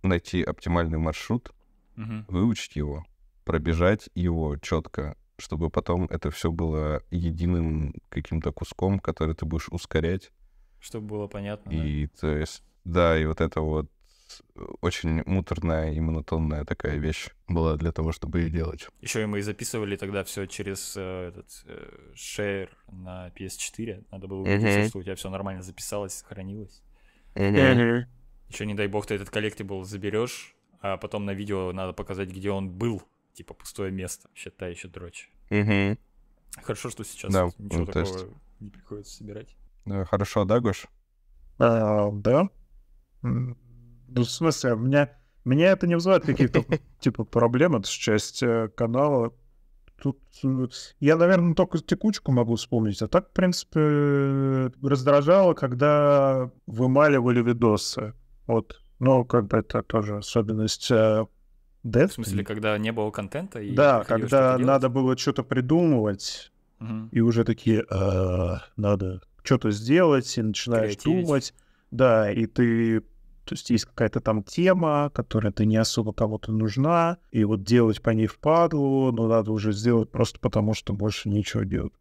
найти оптимальный маршрут, Uh-huh. выучить его, пробежать его четко, чтобы потом это все было единым каким-то куском, который ты будешь ускорять. Чтобы было понятно. И да. то есть, да, и вот это вот Э, очень муторная и монотонная такая вещь была для того, чтобы ее делать. Еще и мы записывали тогда все через э, этот э, шер на PS4. Надо было убедиться, mm-hmm. что у тебя все нормально записалось, сохранилось. Mm-hmm. Еще не дай бог ты этот коллектибл заберешь, а потом на видео надо показать, где он был. Типа пустое место. Считай, еще дрочь. Mm-hmm. Хорошо, что сейчас да, ничего ну, такого есть... не приходится собирать. Э, хорошо, а да, Гош? Uh, да. Ну, в смысле, меня, меня это не вызывает каких-то, типа, проблем, это часть э, канала. Тут э, я, наверное, только текучку могу вспомнить, а так, в принципе, э, раздражало, когда вымаливали видосы. Вот, ну, как бы это тоже особенность Dead? В смысле, когда не было контента? И да, когда надо было что-то придумывать, угу. и уже такие, «А, надо что-то сделать, и начинаешь думать. Да, и ты то есть есть какая-то там тема, которая ты не особо кому-то нужна, и вот делать по ней впадлу, но ну, надо уже сделать просто потому, что больше ничего делать.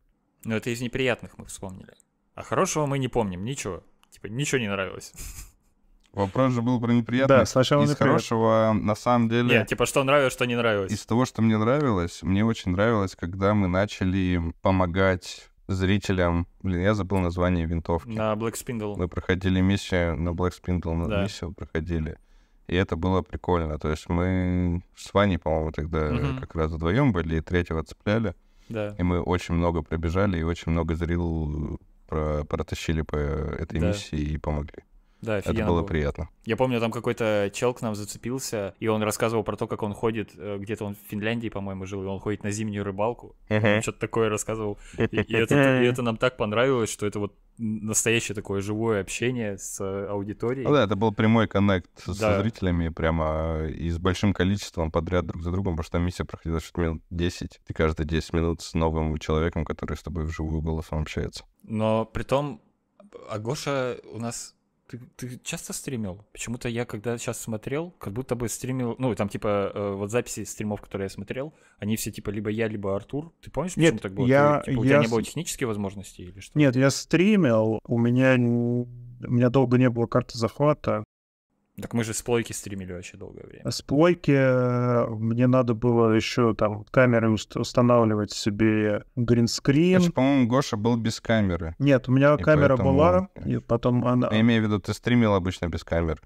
Ну, это из неприятных мы вспомнили. А хорошего мы не помним, ничего. Типа, ничего не нравилось. Вопрос же был про неприятность. Да, сначала Из хорошего, на самом деле... Нет, типа, что нравилось, что не нравилось. Из того, что мне нравилось, мне очень нравилось, когда мы начали помогать зрителям... Блин, я забыл название винтовки. На Black Spindle. Мы проходили миссию на Black Spindle, на да. миссию проходили. И это было прикольно. То есть мы с Ваней, по-моему, тогда угу. как раз вдвоем были, и третьего цепляли. Да. И мы очень много пробежали, и очень много зрил э, про... протащили по этой да. миссии и помогли. Да, офигенно. Это было, было приятно. Я помню, там какой-то чел к нам зацепился, и он рассказывал про то, как он ходит, э, где-то он в Финляндии, по-моему, жил, и он ходит на зимнюю рыбалку. Uh-huh. Что-то такое рассказывал. И, и, это, и это нам так понравилось, что это вот настоящее такое живое общение с э, аудиторией. Ну да, это был прямой коннект да. со зрителями прямо э, и с большим количеством подряд друг за другом, потому что миссия проходила что-то минут 10, и каждые 10 минут с новым человеком, который с тобой вживую голосом общается. Но при том, а Гоша у нас ты, ты часто стримил? Почему-то я, когда сейчас смотрел, как будто бы стримил... Ну, там, типа, э, вот записи стримов, которые я смотрел, они все, типа, либо я, либо Артур. Ты помнишь, почему Нет, так было? Я, ты, типа, я... у тебя не было технических возможностей или что? Нет, я стримил, у меня... У меня долго не было карты захвата, так мы же с плойки стримили очень долгое время. С плойки э, мне надо было еще там камеры устанавливать себе гринскрин. по-моему, Гоша был без камеры. Нет, у меня и камера поэтому... была, и потом она... Я имею в виду, ты стримил обычно без камер.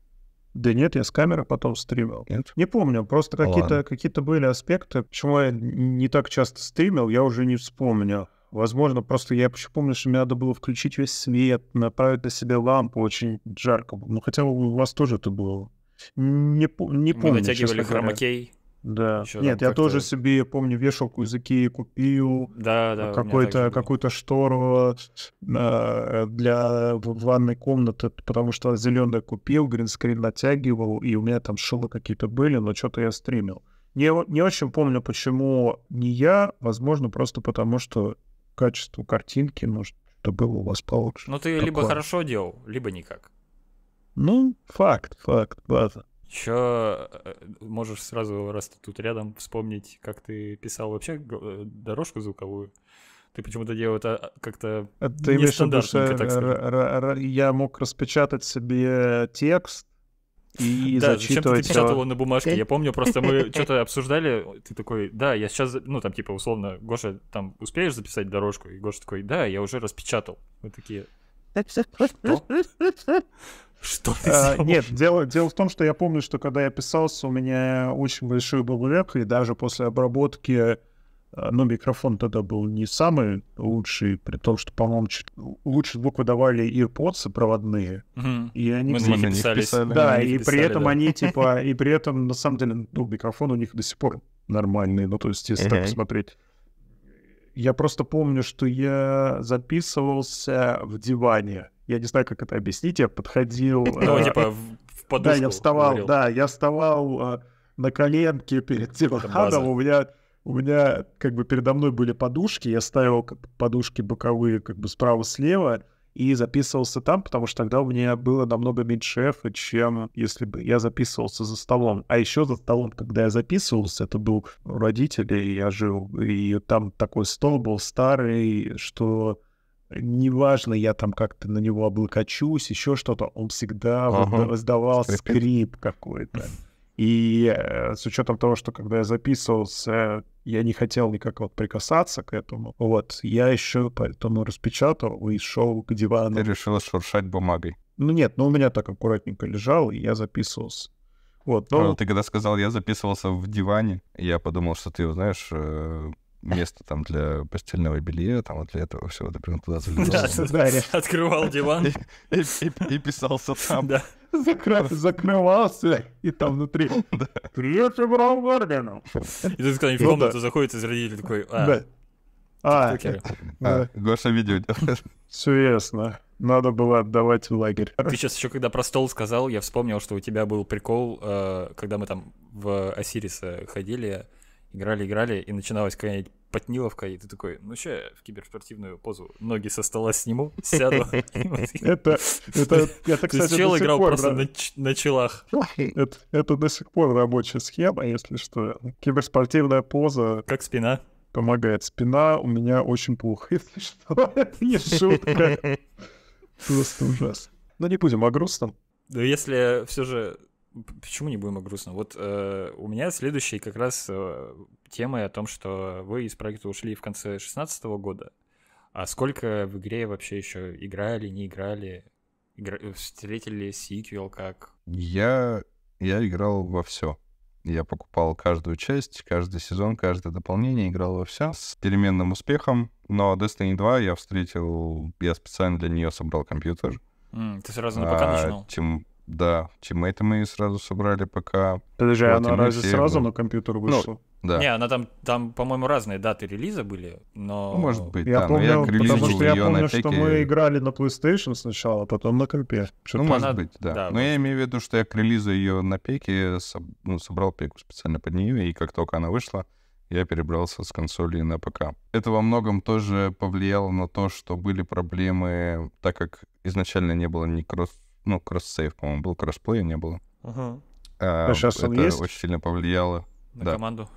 Да нет, я с камеры потом стримил. Нет? Не помню, просто какие-то, какие-то были аспекты. Почему я не так часто стримил, я уже не вспомню. Возможно, просто я еще помню, что мне надо было включить весь свет, направить на себя лампу очень жарко. Ну, хотя у вас тоже это было. Не, не помню, Мы натягивали хромакей. Да. Еще Нет, я тоже себе, я помню, вешалку из Икеи купил. Да, да. Какой-то, какую-то штору э, для ванной комнаты, потому что зеленая купил, гринскрин натягивал, и у меня там шилы какие-то были, но что-то я стримил. Не, не очень помню, почему не я, возможно, просто потому что качеству картинки, может чтобы было у вас получше. Ну, ты Такое. либо хорошо делал, либо никак. Ну, факт, факт, база. Еще э, можешь сразу, раз ты тут рядом, вспомнить, как ты писал вообще э, дорожку звуковую. Ты почему-то делал это э, как-то а ты нестандартненько, имеешь, так сказать. Я мог распечатать себе текст, и да, зачем ты печатал его на бумажке? Я помню, просто мы что-то обсуждали, ты такой, да, я сейчас, ну, там, типа, условно, Гоша, там, успеешь записать дорожку? И Гоша такой, да, я уже распечатал. Мы такие, что? Что а, Нет, дело, дело в том, что я помню, что когда я писался, у меня очень большой был век, и даже после обработки а, но микрофон тогда был не самый лучший, при том, что, по-моему, лучше лучший звук выдавали AirPods проводные, угу. и они... Мы на них писались. Да, да и писали, при этом да. они, типа, и при этом, на самом деле, ну, микрофон у них до сих пор нормальный, ну, то есть, если так посмотреть. Я просто помню, что я записывался в диване. Я не знаю, как это объяснить. Я подходил... Ну, э, типа, в подушку. Да, я вставал, да, я вставал э, на коленке перед диваном. У меня у меня как бы передо мной были подушки, я ставил подушки боковые как бы справа-слева и записывался там, потому что тогда у меня было намного меньше эфа, чем если бы я записывался за столом. А еще за столом, когда я записывался, это был у родителей, я жил, и там такой стол был старый, что неважно, я там как-то на него облокочусь, еще что-то, он всегда ага. воздавал скрип, скрип какой-то. И э, с учетом того, что когда я записывался, я не хотел никак вот прикасаться к этому, вот, я еще поэтому распечатал и шел к дивану. Ты решил шуршать бумагой? Ну нет, ну у меня так аккуратненько лежал, и я записывался. Вот, но... Ну ты когда сказал, я записывался в диване, я подумал, что ты, знаешь, э, место там для постельного белья, там вот для этого всего, ты прям туда залезал. открывал диван. И писался там. Да. Закрывался, и там внутри. Привет, Шебрам Гордину. И тут когда в ну комнату заходит из родителей, такой, а, а, а, Гоша видео делает. Все ясно. Надо было отдавать в лагерь. Ты сейчас еще когда про стол сказал, я вспомнил, что у тебя был прикол, э, когда мы там в Осириса ходили, играли, играли, и начиналась какая-нибудь потниловка, и ты такой, ну ща я в киберспортивную позу ноги со стола сниму, сяду. Это, это, это, кстати, чел играл просто на челах. Это до сих пор рабочая схема, если что. Киберспортивная поза. Как спина. Помогает. Спина у меня очень плохо, если что. Это не шутка. Просто ужас. Но ну, не будем о грустном. Да если все же Почему не будем о грустном? Вот э, у меня следующая как раз э, тема о том, что вы из проекта ушли в конце 2016 года. А сколько в игре вообще еще играли, не играли? Игра... Э, встретили сиквел как? Я, я играл во все. Я покупал каждую часть, каждый сезон, каждое дополнение, играл во все с переменным успехом. Но Destiny 2 я встретил, я специально для нее собрал компьютер. Mm, ты сразу на ПК а, начинал? Тем... Да, тиммейты мы сразу собрали пока. Подожди, вот, а она разве сразу были. на компьютер ну, вышла? Ну, да. Не, она там, там, по-моему, разные даты релиза были, но... Ну, может быть, я да, помню, но я потому что я помню, что мы играли на PlayStation сначала, потом на компе. что ну, может она... быть, да. да но может... я имею в виду, что я к релизу ее на пеке, соб... ну, собрал пеку специально под нее, и как только она вышла, я перебрался с консоли на ПК. Это во многом тоже повлияло на то, что были проблемы, так как изначально не было ни кросс ну, кросс-сейв, по-моему, был, кросс-плея не было. Угу. А, а сейчас это он есть? очень сильно повлияло. На да. команду?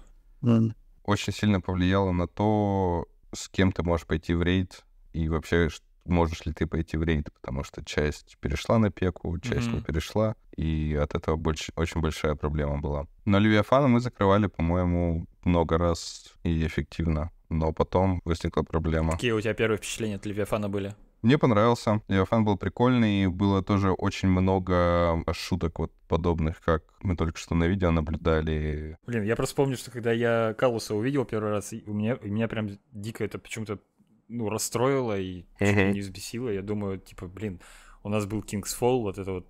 Mm. Очень сильно повлияло на то, с кем ты можешь пойти в рейд и вообще можешь ли ты пойти в рейд, потому что часть перешла на пеку, часть mm-hmm. не перешла, и от этого больш... очень большая проблема была. Но Левиафана мы закрывали, по-моему, много раз и эффективно, но потом возникла проблема. Какие у тебя первые впечатления от Левиафана были? Мне понравился. Фан был прикольный. Было тоже очень много шуток вот подобных, как мы только что на видео наблюдали. Блин, я просто помню, что когда я Калуса увидел первый раз, у меня, у меня прям дико это почему-то ну, расстроило и не взбесило. Я думаю, типа, блин, у нас был King's Fall, вот это вот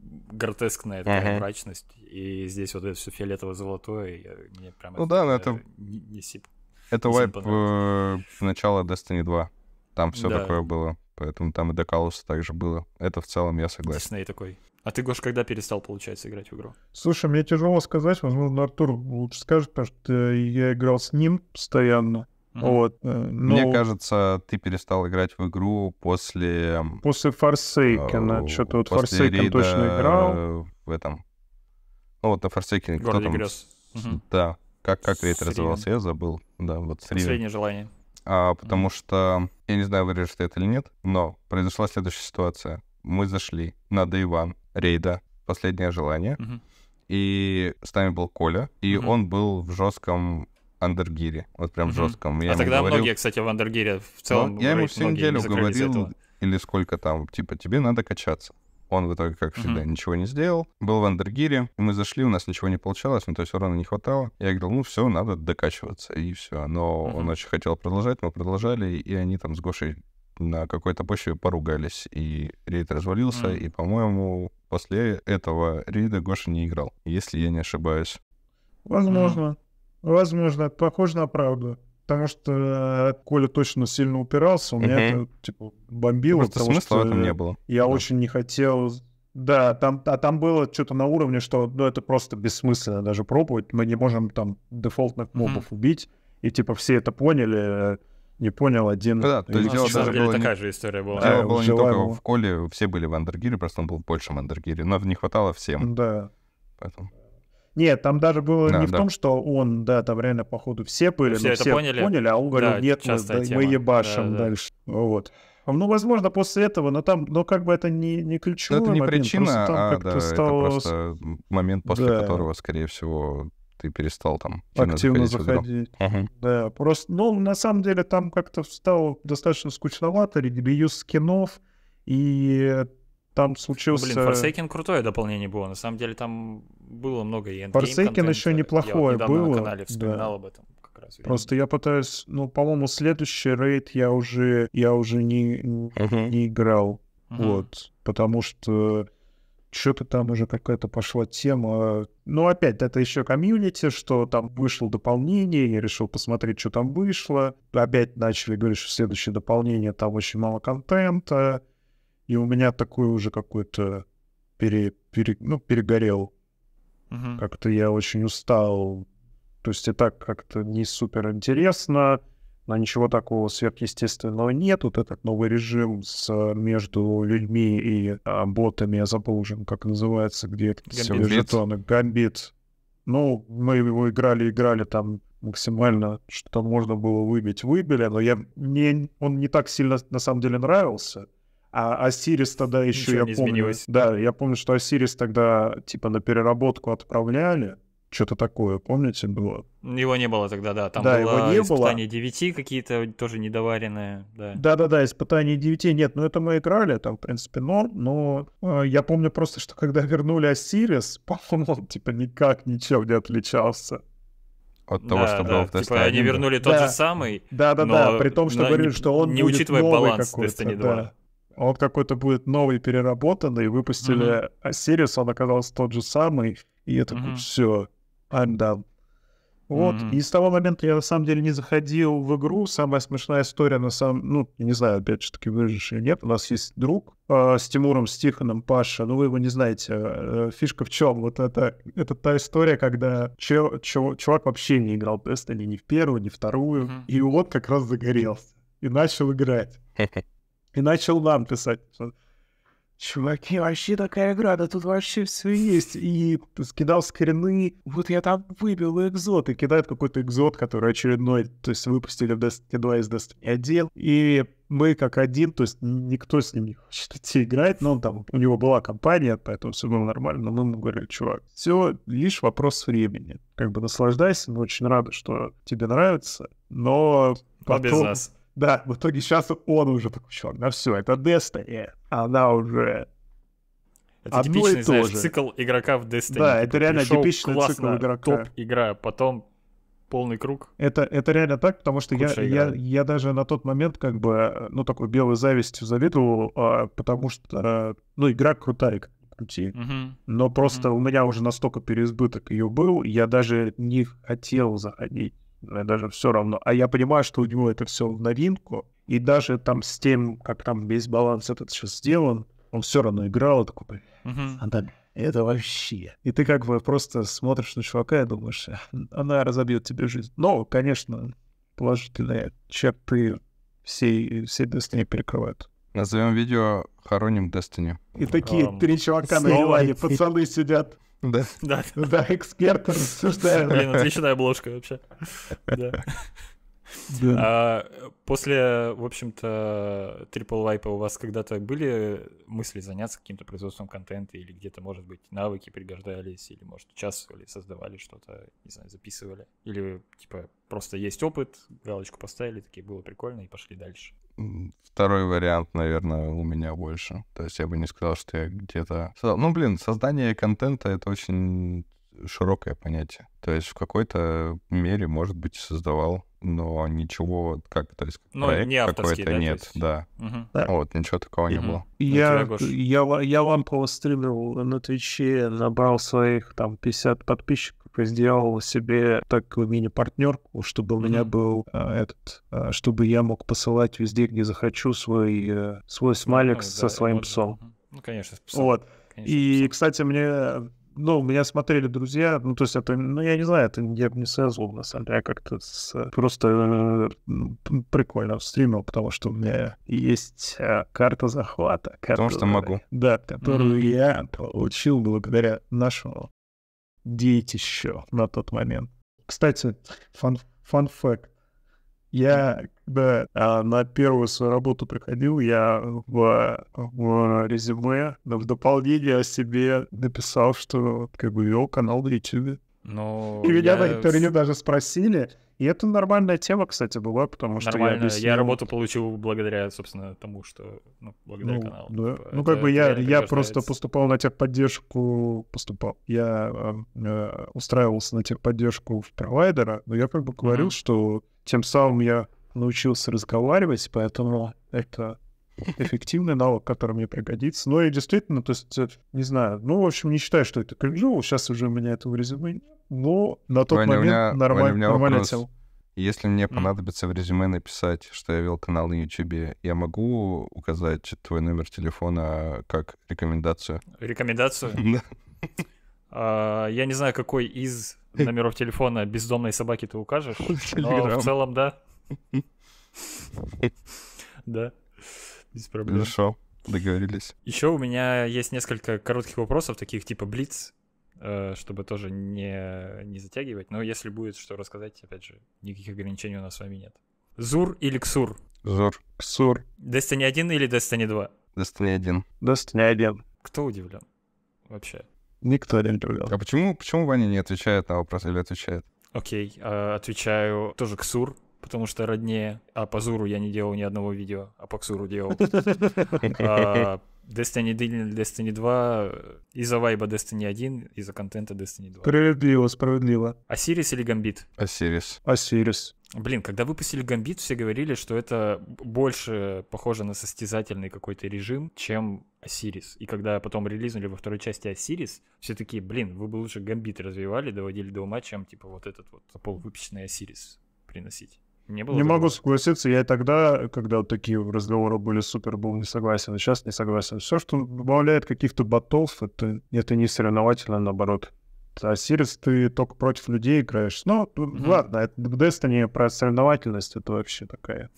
гротескная такая uh-huh. мрачность, и здесь вот это все фиолетово-золотое, я, э, мне прям ну это, да, но это, не, не сип, это вайп э, начала Destiny 2, там все да. такое было. Поэтому там и до Калуса также было. Это в целом я согласен. Дисней такой. А ты, Гош, когда перестал, получается, играть в игру? Слушай, мне тяжело сказать. Возможно, Артур лучше скажет, потому что я играл с ним постоянно. Mm-hmm. Вот, э, но... Мне кажется, ты перестал играть в игру после... После Форсейкена. Uh, э, что-то вот Форсейкен рейда... точно играл. Э, в этом... Ну вот на Форсейкене кто там... Mm-hmm. Да. Как, как рейд назывался, я забыл. Да, вот Последнее желание. А, потому mm-hmm. что я не знаю, вырежет это или нет, но произошла следующая ситуация. Мы зашли на Дайван рейда «Последнее желание», угу. и с нами был Коля, и угу. он был в жестком андергире, вот прям угу. жестком. Я а тогда говорил... многие, кстати, в андергире в целом... Ну, я ему всю неделю говорил, или сколько там, типа, тебе надо качаться. Он в итоге, как всегда, mm-hmm. ничего не сделал. Был в Андергире. мы зашли, у нас ничего не получалось, но то есть урона не хватало. Я говорил, ну, все, надо докачиваться, и все. Но mm-hmm. он очень хотел продолжать, мы продолжали, и они там с Гошей на какой-то почве поругались, и рейд развалился, mm-hmm. и, по-моему, после этого рейда Гоша не играл, если я не ошибаюсь. Возможно. Mm-hmm. Возможно, похоже на правду. Потому что э, Коля точно сильно упирался, у меня это, типа, бомбило. Просто потому, смысла в этом не было. Я да. очень не хотел... Да, там, а там было что-то на уровне, что ну, это просто бессмысленно даже пробовать. Мы не можем там дефолтных мобов mm-hmm. убить. И типа все это поняли, э, не понял один. Да, то есть дело даже было такая не... же история была. Дело да, э, было не только его. в Коле, все были в Андергире, просто он был в большем Андергире, но не хватало всем. Да. Поэтому. Нет, там даже было а, да, не да. в том, что он, да, там реально, походу, все были, все, ну, но все поняли. поняли, а он говорил, да, нет, мы, да, мы ебашим да, да. дальше. Вот. Ну, возможно, после этого, но там, но как бы это не, не ключевой Это не момент, причина, а да, стало... это просто момент, после да. которого, скорее всего, ты перестал там активно заходить. Угу. Да, просто, ну, на самом деле там как-то стало достаточно скучновато, ребьюз скинов, и там случился... Блин, Forsaken крутое дополнение было. На самом деле там было много и Forsaken еще неплохое я вот было. на канале вспоминал да. об этом. Как раз, Просто я пытаюсь... Ну, по-моему, следующий рейд я уже, я уже не, uh-huh. не играл. Uh-huh. Вот. Потому что что-то там уже какая-то пошла тема. Но ну, опять, это еще комьюнити, что там вышло дополнение, я решил посмотреть, что там вышло. Опять начали говорить, что следующее дополнение, там очень мало контента и у меня такой уже какой-то пере, пере, ну, перегорел. Угу. Как-то я очень устал. То есть и так как-то не супер интересно, но ничего такого сверхъестественного нет. Вот этот новый режим с, э, между людьми и а, ботами, я забыл уже, ну, как называется, где все жетоны. Гамбит. Ну, мы его играли, играли там максимально, что там можно было выбить, выбили, но я, мне он не так сильно на самом деле нравился. А Асирис тогда еще, Ничего я помню... Изменилось. Да, я помню, что Асирис тогда типа на переработку отправляли, что-то такое, помните, было? Его не было тогда, да. Там да, было его не испытание было. 9 какие-то тоже недоваренные. Да-да-да, испытания 9. Нет, ну это мы играли, там, в принципе, норм. Но э, я помню просто, что когда вернули Асирис, по-моему, он, типа, никак ничем не отличался. От того, да, что да, было в типа, тесте. Типа, они вернули тот да. же самый. Да, да, да, при том, что но говорили, не, что он. Не будет учитывая новый баланс теста не 2. Да. А он какой-то будет новый, переработанный, выпустили mm-hmm. Асириус, он оказался тот же самый, и я такой, mm-hmm. все, I'm done. Вот, mm-hmm. и с того момента я на самом деле не заходил в игру. Самая смешная история на самом... Ну, не знаю, опять же таки, выжишь или нет. У нас есть друг э, с Тимуром, с Тихоном, Паша. Ну, вы его не знаете. Э, фишка в чем? Вот это, это та история, когда чел, чел, чувак вообще не играл Destiny ни в первую, ни в вторую. Mm-hmm. И вот как раз загорелся и начал играть. и начал нам писать. Чуваки, вообще такая игра, да тут вообще все есть. И скидал скрины. Вот я там выбил экзот. И кидает какой-то экзот, который очередной, то есть выпустили в Destiny 2 из Destiny 1. И мы как один, то есть никто с ним не хочет идти играть, но он там, у него была компания, поэтому все было нормально, но мы ему говорили, чувак, все лишь вопрос времени. Как бы наслаждайся, мы очень рады, что тебе нравится, но потом... без нас. Да, в итоге сейчас он уже подключен. На все, это Destiny. Она уже это Одно типичный, знаешь, же. цикл игрока в Destiny. Да, типа, это реально пришел, типичный классно, цикл игрока. топ-игра, потом полный круг. Это, это реально так, потому что я, я, я даже на тот момент как бы, ну, такой белой завистью завидовал, а, потому что, а, ну, игра крутая, как крути. Угу. Но просто угу. у меня уже настолько переизбыток ее был, я даже не хотел заходить мне даже все равно. А я понимаю, что у него это все в новинку, и даже там с тем, как там весь баланс этот сейчас сделан, он все равно играл, такой, uh-huh. а это вообще. И ты как бы просто смотришь на чувака и думаешь, она разобьет тебе жизнь. Но, конечно, положительные черты всей, всей Destiny перекрывают. Назовем видео «Хороним Destiny». И такие um, три чувака на диване, пацаны сидят. Да. Да. Да, эксперт рассуждает. Блин, отличная обложка вообще. Да. Да. А, после, в общем-то, трипл-вайпа у вас когда-то были мысли заняться каким-то производством контента или где-то, может быть, навыки пригождались или, может, участвовали, создавали что-то, не знаю, записывали? Или, типа, просто есть опыт, галочку поставили, такие, было прикольно и пошли дальше? Второй вариант, наверное, у меня больше. То есть я бы не сказал, что я где-то... Ну, блин, создание контента — это очень широкое понятие. То есть в какой-то мере, может быть, создавал, но ничего как, то есть ну, проект не какой-то да, нет, есть... да. Угу. Вот, ничего такого угу. не было. Я, я, я, вам лампово стримил на Твиче, набрал своих там 50 подписчиков, сделал себе такую мини-партнерку, чтобы у меня был а, этот, а, чтобы я мог посылать везде, где захочу, свой, э, свой смайлик ну, со да, своим можно. псом. Ну, конечно, с псом. Вот. Конечно, и, псом. кстати, мне ну, меня смотрели друзья, ну, то есть это, ну, я не знаю, это я не со злом, на самом деле, я как-то с, просто э, прикольно стримил, потому что у меня есть э, карта захвата. Карта, потому что могу. Да, которую mm-hmm. я получил благодаря нашему детищу на тот момент. Кстати, фан, фан факт. Я когда а, на первую свою работу приходил, я в, в резюме, в дополнение о себе написал, что как бы вел канал на YouTube. Ну, и меня я... на интервью даже спросили. И это нормальная тема, кстати, была, потому что Нормально. я объяснил... Я работу получил благодаря, собственно, тому, что... Ну, благодаря ну, каналу. Да. Типа, ну, как бы я, я просто поступал на техподдержку... Поступал. Я эм, э, устраивался на техподдержку в провайдера, но я как бы говорил, mm-hmm. что тем самым я научился разговаривать, поэтому это эффективный навык, который мне пригодится. Но ну, и действительно, то есть, э, не знаю, ну, в общем, не считаю, что это кринжово, сейчас уже у меня этого резюме, но на тот Ваня, момент меня, нормаль, Ваня, нормально тел. Если мне понадобится в резюме написать, что я вел канал на YouTube, я могу указать твой номер телефона как рекомендацию? Рекомендацию? А, я не знаю, какой из номеров телефона бездомной собаки ты укажешь, но в целом да. Да, без проблем. Хорошо, договорились. Еще у меня есть несколько коротких вопросов, таких типа блиц, э, чтобы тоже не, не затягивать. Но если будет что рассказать, опять же, никаких ограничений у нас с вами нет. Зур или Ксур? Зур. Ксур. Destiny 1 или Destiny 2? Destiny 1. Destiny 1. Кто удивлен вообще? Никто не удивлен. А почему, почему Ваня не отвечает на вопрос или отвечает? Окей, okay, а, отвечаю тоже Ксур, потому что роднее. А по Зуру я не делал ни одного видео, а по Ксуру делал. А Destiny 1 Destiny 2 из-за вайба Destiny 1, из-за контента Destiny 2. Справедливо, справедливо. Асирис или Гамбит? Асирис. Асирис. Блин, когда выпустили Гамбит, все говорили, что это больше похоже на состязательный какой-то режим, чем Асирис. И когда потом релизнули во второй части Асирис, все такие, блин, вы бы лучше Гамбит развивали, доводили до ума, чем типа вот этот вот полувыпущенный Асирис приносить. Не, было не могу согласиться. Я и тогда, когда вот такие разговоры были, супер был не согласен, сейчас не согласен. Все, что добавляет каких-то ботов, это, это не соревновательно, а наоборот. А Сирис ты только против людей играешь. Ну, mm-hmm. ладно, это в Destiny про соревновательность, это вообще такая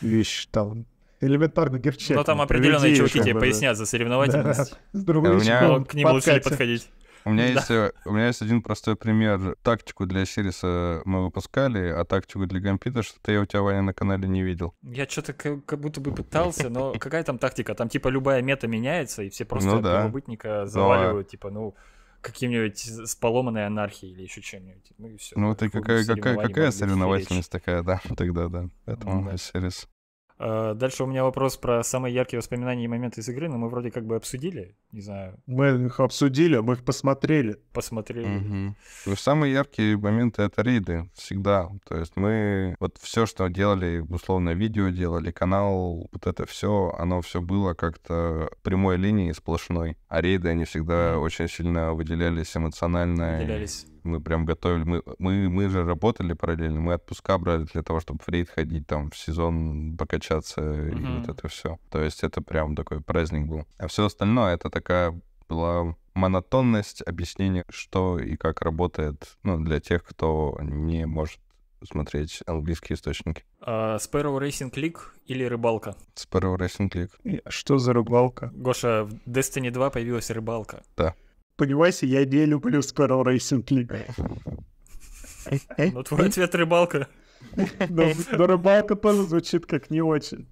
вещь там. Элементарно герчек. Но там определенные людей, чуваки тебе бы, пояснят за соревновательность. Да. С другой а у меня... к ним лучше не подходить. У меня, есть, э, у меня есть один простой пример. Тактику для Сириса мы выпускали, а тактику для Гампита, что-то я у тебя, Ваня, на канале не видел. Я что-то как будто бы пытался, но какая там тактика? Там типа любая мета меняется, и все ну просто ну, да. первобытника заваливают, но... типа, ну каким-нибудь с поломанной анархией или еще чем-нибудь. Ну и все. Ну, ты какая, какая, какая соревновательность такая, да, тогда, да. Ну Поэтому ну, да. Сирис. Э, дальше у меня вопрос про самые яркие воспоминания и моменты из игры, но мы вроде как бы обсудили, не знаю. Мы их обсудили, мы их посмотрели. Посмотрели. Угу. Ну, самые яркие моменты — это рейды всегда. То есть мы вот все, что делали, условно, видео делали, канал, вот это все, оно все было как-то прямой линией сплошной. А рейды, они всегда очень сильно выделялись эмоционально. Выделялись мы прям готовили, мы, мы, мы же работали параллельно, мы отпуска брали для того, чтобы в рейд ходить, там, в сезон покачаться mm-hmm. и вот это все. То есть это прям такой праздник был. А все остальное это такая была монотонность объяснения, что и как работает, ну, для тех, кто не может смотреть английские источники. А, Sparrow Racing League или рыбалка? Sparrow Racing League. Что за рыбалка? Гоша, в Destiny 2 появилась рыбалка. Да. Понимаешь, я не люблю Sparrow Racing League. Э, э, э, ну, твой ответ рыбалка. Но, рыбалка тоже звучит как не очень.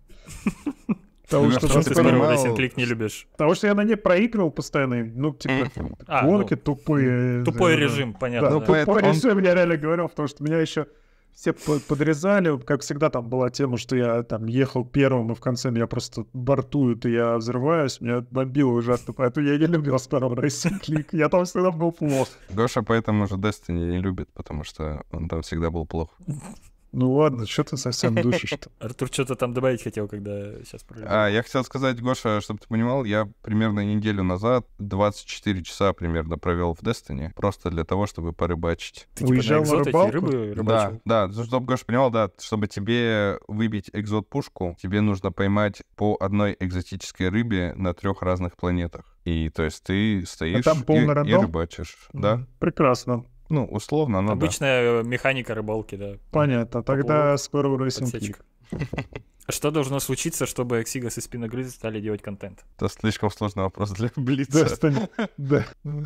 Потому ну, что, что ты Sparrow Racing не любишь. Потому что я на ней проигрывал постоянно. Ну, типа, а, гонки ну, тупые. Тупой режим, понятно. Тупой режим, я реально говорил, потому что меня еще все подрезали. Как всегда, там была тема, что я там ехал первым, и в конце меня просто бортуют, и я взрываюсь. Меня бомбило ужасно, поэтому я не любил с первого клик, Я там всегда был плох. Гоша поэтому же Destiny не любит, потому что он там всегда был плох. Ну ладно, что ты совсем душишь-то? Артур что-то там добавить хотел, когда сейчас пролетел. А, я хотел сказать, Гоша, чтобы ты понимал, я примерно неделю назад 24 часа примерно провел в Дестоне просто для того, чтобы порыбачить. Ты Уезжал типа, на, на рыбалку? Рыбы рыбачил? Да, да, чтобы Гоша понимал, да, чтобы тебе выбить экзот-пушку, тебе нужно поймать по одной экзотической рыбе на трех разных планетах. И то есть ты стоишь а там и, и рыбачишь. Mm-hmm. Да? Прекрасно. Ну, условно, но ну Обычная да. Э, механика рыбалки, да. Понятно, тогда Поплыл, скоро вырастем Что должно случиться, чтобы Эксигас и Спиногрыз стали делать контент? Это слишком сложный вопрос для Блица. Да, да. Ну,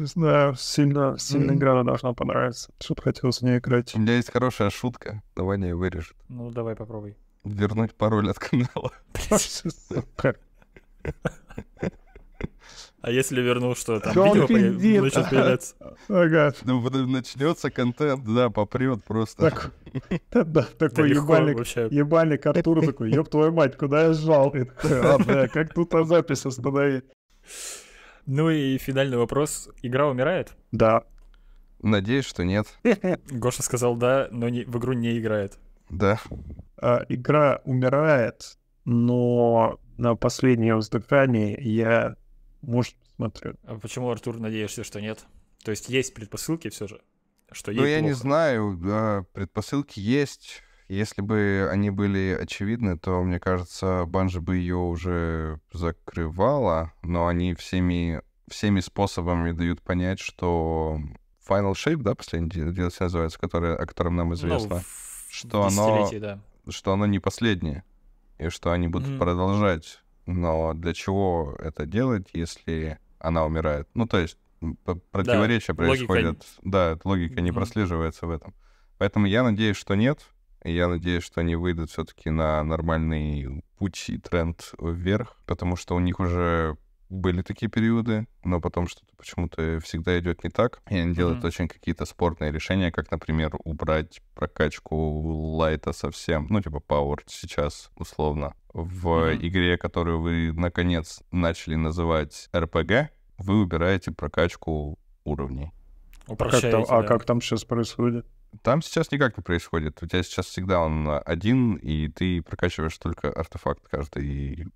сильно, сильно игра она должна понравиться, чтобы хотелось в ней играть. У меня есть хорошая шутка, давай не вырежет. Ну, давай попробуй. Вернуть пароль от канала. А если вернул, что там видео появ... начнет появляться? Ага. Ну, начнется контент, да, попрет просто. Так, да, да, такой да ебальник, вообще. ебальник Артур такой, ёб твою мать, куда я сжал? Ладно, как тут а запись остановить? Ну и финальный вопрос. Игра умирает? Да. Надеюсь, что нет. Гоша сказал да, но не, в игру не играет. Да. А, игра умирает, но на последнее вздыхании я может, смотрю. А почему, Артур, надеешься, что нет? То есть есть предпосылки все же, что ей Ну, я плохо. не знаю, да, предпосылки есть. Если бы они были очевидны, то, мне кажется, Банжи бы ее уже закрывала, но они всеми, всеми способами дают понять, что Final Shape, да, последний DLC называется, который, о котором нам ну, известно, ну, что, оно, да. что оно не последнее, и что они будут mm-hmm. продолжать но для чего это делать, если она умирает? Ну, то есть противоречия да, происходят. Логика... Да, эта логика не прослеживается в этом. Поэтому я надеюсь, что нет. Я надеюсь, что они выйдут все-таки на нормальный путь и тренд вверх, потому что у них уже были такие периоды, но потом что-то почему-то всегда идет не так. И они делают mm-hmm. очень какие-то спорные решения, как, например, убрать прокачку лайта совсем, ну, типа Power сейчас условно в mm-hmm. игре, которую вы наконец начали называть РПГ, вы выбираете прокачку уровней. Упрощаете, а как, там, а да. а как там сейчас происходит? Там сейчас никак не происходит. У тебя сейчас всегда он один, и ты прокачиваешь только артефакт каждый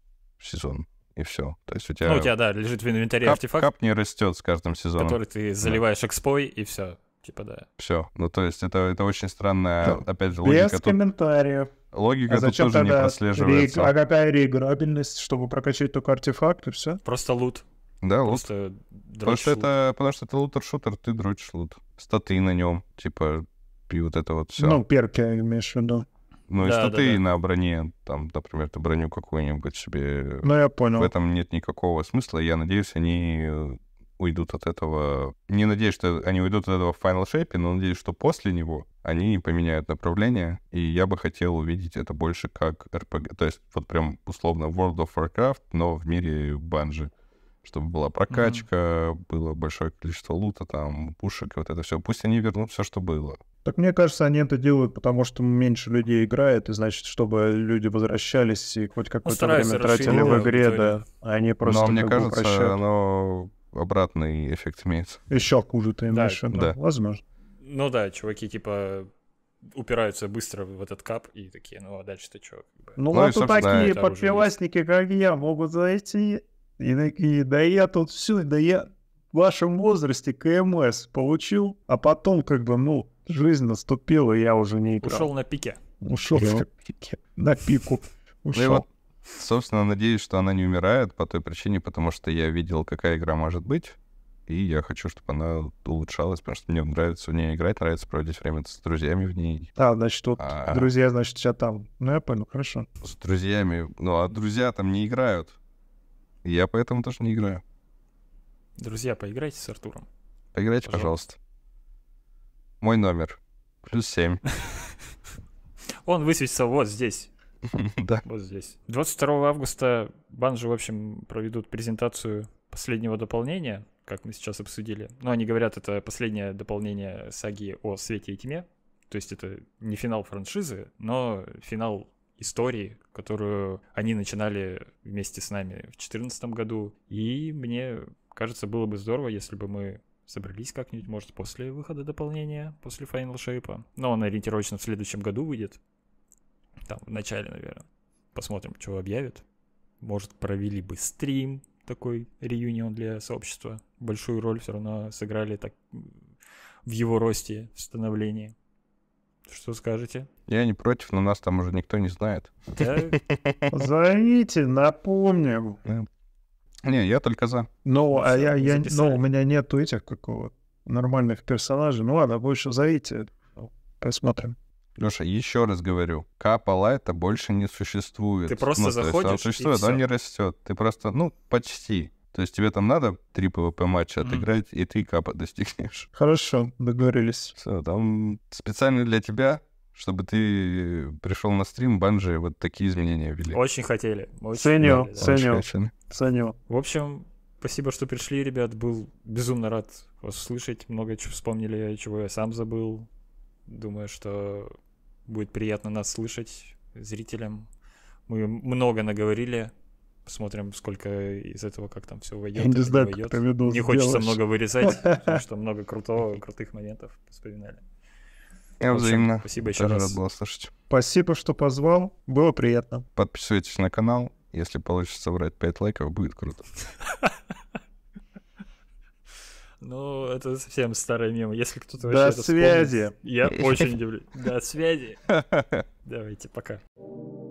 сезон. И все. То есть у тебя. Ну, у тебя, да, лежит в инвентаре кап, артефакт. Кап не растет с каждым сезоном. Который ты заливаешь да. экспой, и все. Типа, да. Все. Ну, то есть, это, это очень странная, ну, опять же, логика. Без тут... комментариев. Логика а зачем тут тоже тогда не прослеживается. Реиг... Опять реиграбельность, чтобы прокачать только артефакт, и все. Просто лут. Да, Просто лут. Потому что, это, потому что это лутер-шутер, ты дрочишь лут. Статы на нем, типа, и вот это вот все. Ну, перки, имеешь в виду. Ну, да, и статы да, да. на броне, там, например, ты броню какую-нибудь себе... Ну, я понял. В этом нет никакого смысла. Я надеюсь, они э, уйдут от этого. Не надеюсь, что они уйдут от этого в Final Shape, но надеюсь, что после него они поменяют направление, и я бы хотел увидеть это больше как RPG, то есть вот прям условно World of Warcraft, но в мире банжи чтобы была прокачка, mm-hmm. было большое количество лута, там, пушек, и вот это все. Пусть они вернут все, что было. Так мне кажется, они это делают, потому что меньше людей играет, и значит, чтобы люди возвращались и хоть какое-то ну, время тратили в игре, да. Ну, а они просто. Но мне кажется, упрощают. оно обратный эффект имеется. Еще хуже ты имеешь да, да. Возможно. Ну да, чуваки типа упираются быстро в этот кап и такие, ну а дальше ты что? Ну, ну вот и, такие подпиласники, как я, могут зайти и такие, да я тут все, да я в вашем возрасте КМС получил, а потом как бы, ну, жизнь наступила, и я уже не играл. Ушел на пике. Ушел на пике. На пику. Ушел. Ну и вот Собственно, надеюсь, что она не умирает по той причине, потому что я видел, какая игра может быть, и я хочу, чтобы она улучшалась, потому что мне нравится в ней играть, нравится проводить время с друзьями в ней. А, значит, вот а... друзья, значит, сейчас там. Ну, я понял, хорошо. С друзьями. Ну, а друзья там не играют. я поэтому тоже не играю. Друзья, поиграйте с Артуром. Поиграйте, пожалуйста. пожалуйста. Мой номер. Плюс семь. Он высветится вот здесь. Да. Вот здесь. 22 августа Банжи, в общем, проведут презентацию последнего дополнения, как мы сейчас обсудили. Но ну, они говорят, это последнее дополнение саги о свете и тьме. То есть это не финал франшизы, но финал истории, которую они начинали вместе с нами в 2014 году. И мне кажется, было бы здорово, если бы мы собрались как-нибудь, может, после выхода дополнения, после Final Shape. Но он ориентировочно в следующем году выйдет там, в начале, наверное. Посмотрим, что объявят. Может, провели бы стрим такой, реюнион для сообщества. Большую роль все равно сыграли так в его росте, в становлении. Что скажете? Я не против, но нас там уже никто не знает. Зовите, напомню. Не, я только за. Ну, а я, я, но у меня нету этих какого нормальных персонажей. Ну ладно, больше зовите. Посмотрим. Леша, еще раз говорю, капала это больше не существует. Ты просто ну, а заходишь есть, существует, и все. он не растет. Ты просто, ну, почти. То есть тебе там надо три ПВП матча mm отыграть, и три капа достигнешь. Хорошо, договорились. Все, там специально для тебя чтобы ты пришел на стрим, банжи вот такие изменения ввели. Очень хотели. Очень ценю, хотели, ценю, ценю. В общем, спасибо, что пришли, ребят. Был безумно рад вас услышать. Много чего вспомнили, чего я сам забыл. Думаю, что Будет приятно нас слышать зрителям. Мы много наговорили. Посмотрим, сколько из этого, как там все войдет. Я не знаю, не как там Не сделаешь. хочется много вырезать, потому что много крутого, крутых моментов вспоминали. Я взаимно. Спасибо еще раз. рад был слышать. Спасибо, что позвал. Было приятно. Подписывайтесь на канал. Если получится врать 5 лайков, будет круто. Ну, это совсем старая мема. Если кто-то До связи. Вспомнит, я очень удивлюсь. До связи. Давайте, пока.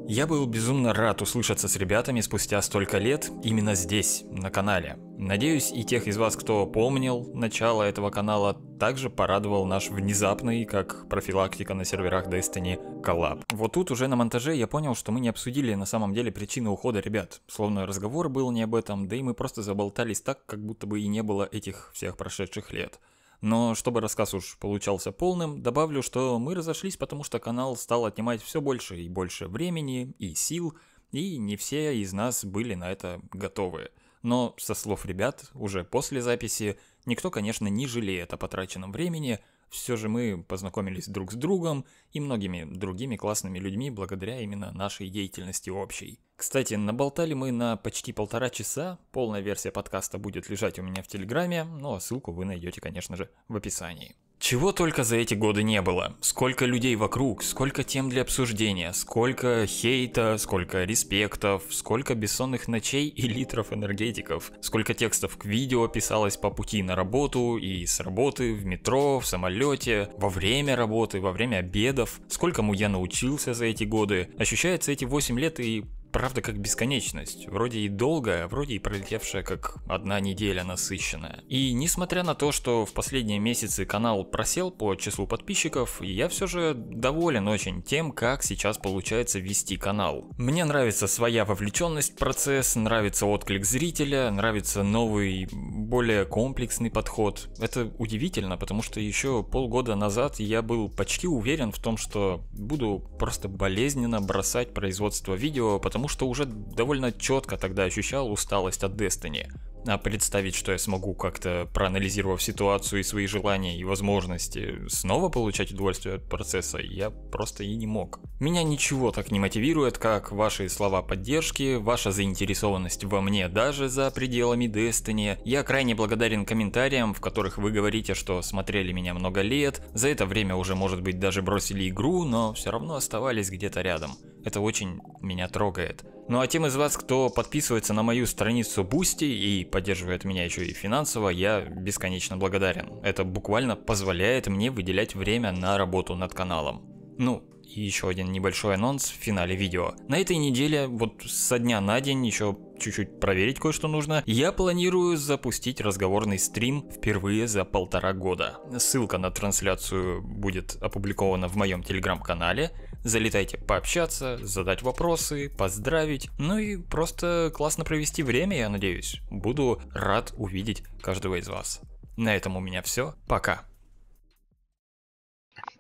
Я был безумно рад услышаться с ребятами спустя столько лет именно здесь, на канале. Надеюсь, и тех из вас, кто помнил начало этого канала, также порадовал наш внезапный, как профилактика на серверах Destiny, коллап. Вот тут уже на монтаже я понял, что мы не обсудили на самом деле причины ухода ребят. Словно разговор был не об этом, да и мы просто заболтались так, как будто бы и не было этих всех прошедших лет. Но чтобы рассказ уж получался полным, добавлю, что мы разошлись, потому что канал стал отнимать все больше и больше времени и сил, и не все из нас были на это готовы. Но, со слов ребят, уже после записи, никто, конечно, не жалеет о потраченном времени – все же мы познакомились друг с другом и многими другими классными людьми благодаря именно нашей деятельности общей. Кстати, наболтали мы на почти полтора часа, полная версия подкаста будет лежать у меня в Телеграме, но ссылку вы найдете, конечно же, в описании. Чего только за эти годы не было. Сколько людей вокруг, сколько тем для обсуждения, сколько хейта, сколько респектов, сколько бессонных ночей и литров энергетиков, сколько текстов к видео писалось по пути на работу и с работы, в метро, в самолете, во время работы, во время обедов, сколько сколько я научился за эти годы. Ощущается эти 8 лет и правда как бесконечность, вроде и долгая, вроде и пролетевшая как одна неделя насыщенная. И несмотря на то, что в последние месяцы канал просел по числу подписчиков, я все же доволен очень тем, как сейчас получается вести канал. Мне нравится своя вовлеченность в процесс, нравится отклик зрителя, нравится новый, более комплексный подход. Это удивительно, потому что еще полгода назад я был почти уверен в том, что буду просто болезненно бросать производство видео, потому потому что уже довольно четко тогда ощущал усталость от Destiny. А, представить, что я смогу как-то, проанализировав ситуацию и свои желания и возможности, снова получать удовольствие от процесса, я просто и не мог. Меня ничего так не мотивирует, как ваши слова поддержки, ваша заинтересованность во мне даже за пределами Destiny. Я крайне благодарен комментариям, в которых вы говорите, что смотрели меня много лет, за это время уже может быть даже бросили игру, но все равно оставались где-то рядом. Это очень меня трогает. Ну а тем из вас, кто подписывается на мою страницу Бусти и поддерживает меня еще и финансово, я бесконечно благодарен. Это буквально позволяет мне выделять время на работу над каналом. Ну, и еще один небольшой анонс в финале видео. На этой неделе, вот со дня на день, еще чуть-чуть проверить кое-что нужно, я планирую запустить разговорный стрим впервые за полтора года. Ссылка на трансляцию будет опубликована в моем телеграм-канале, Залетайте пообщаться, задать вопросы, поздравить, ну и просто классно провести время, я надеюсь. Буду рад увидеть каждого из вас. На этом у меня все. Пока.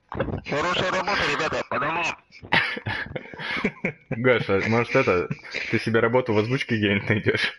Хорошая работа, ребята, потому... Гоша, может это, ты себе работу в озвучке где-нибудь найдешь?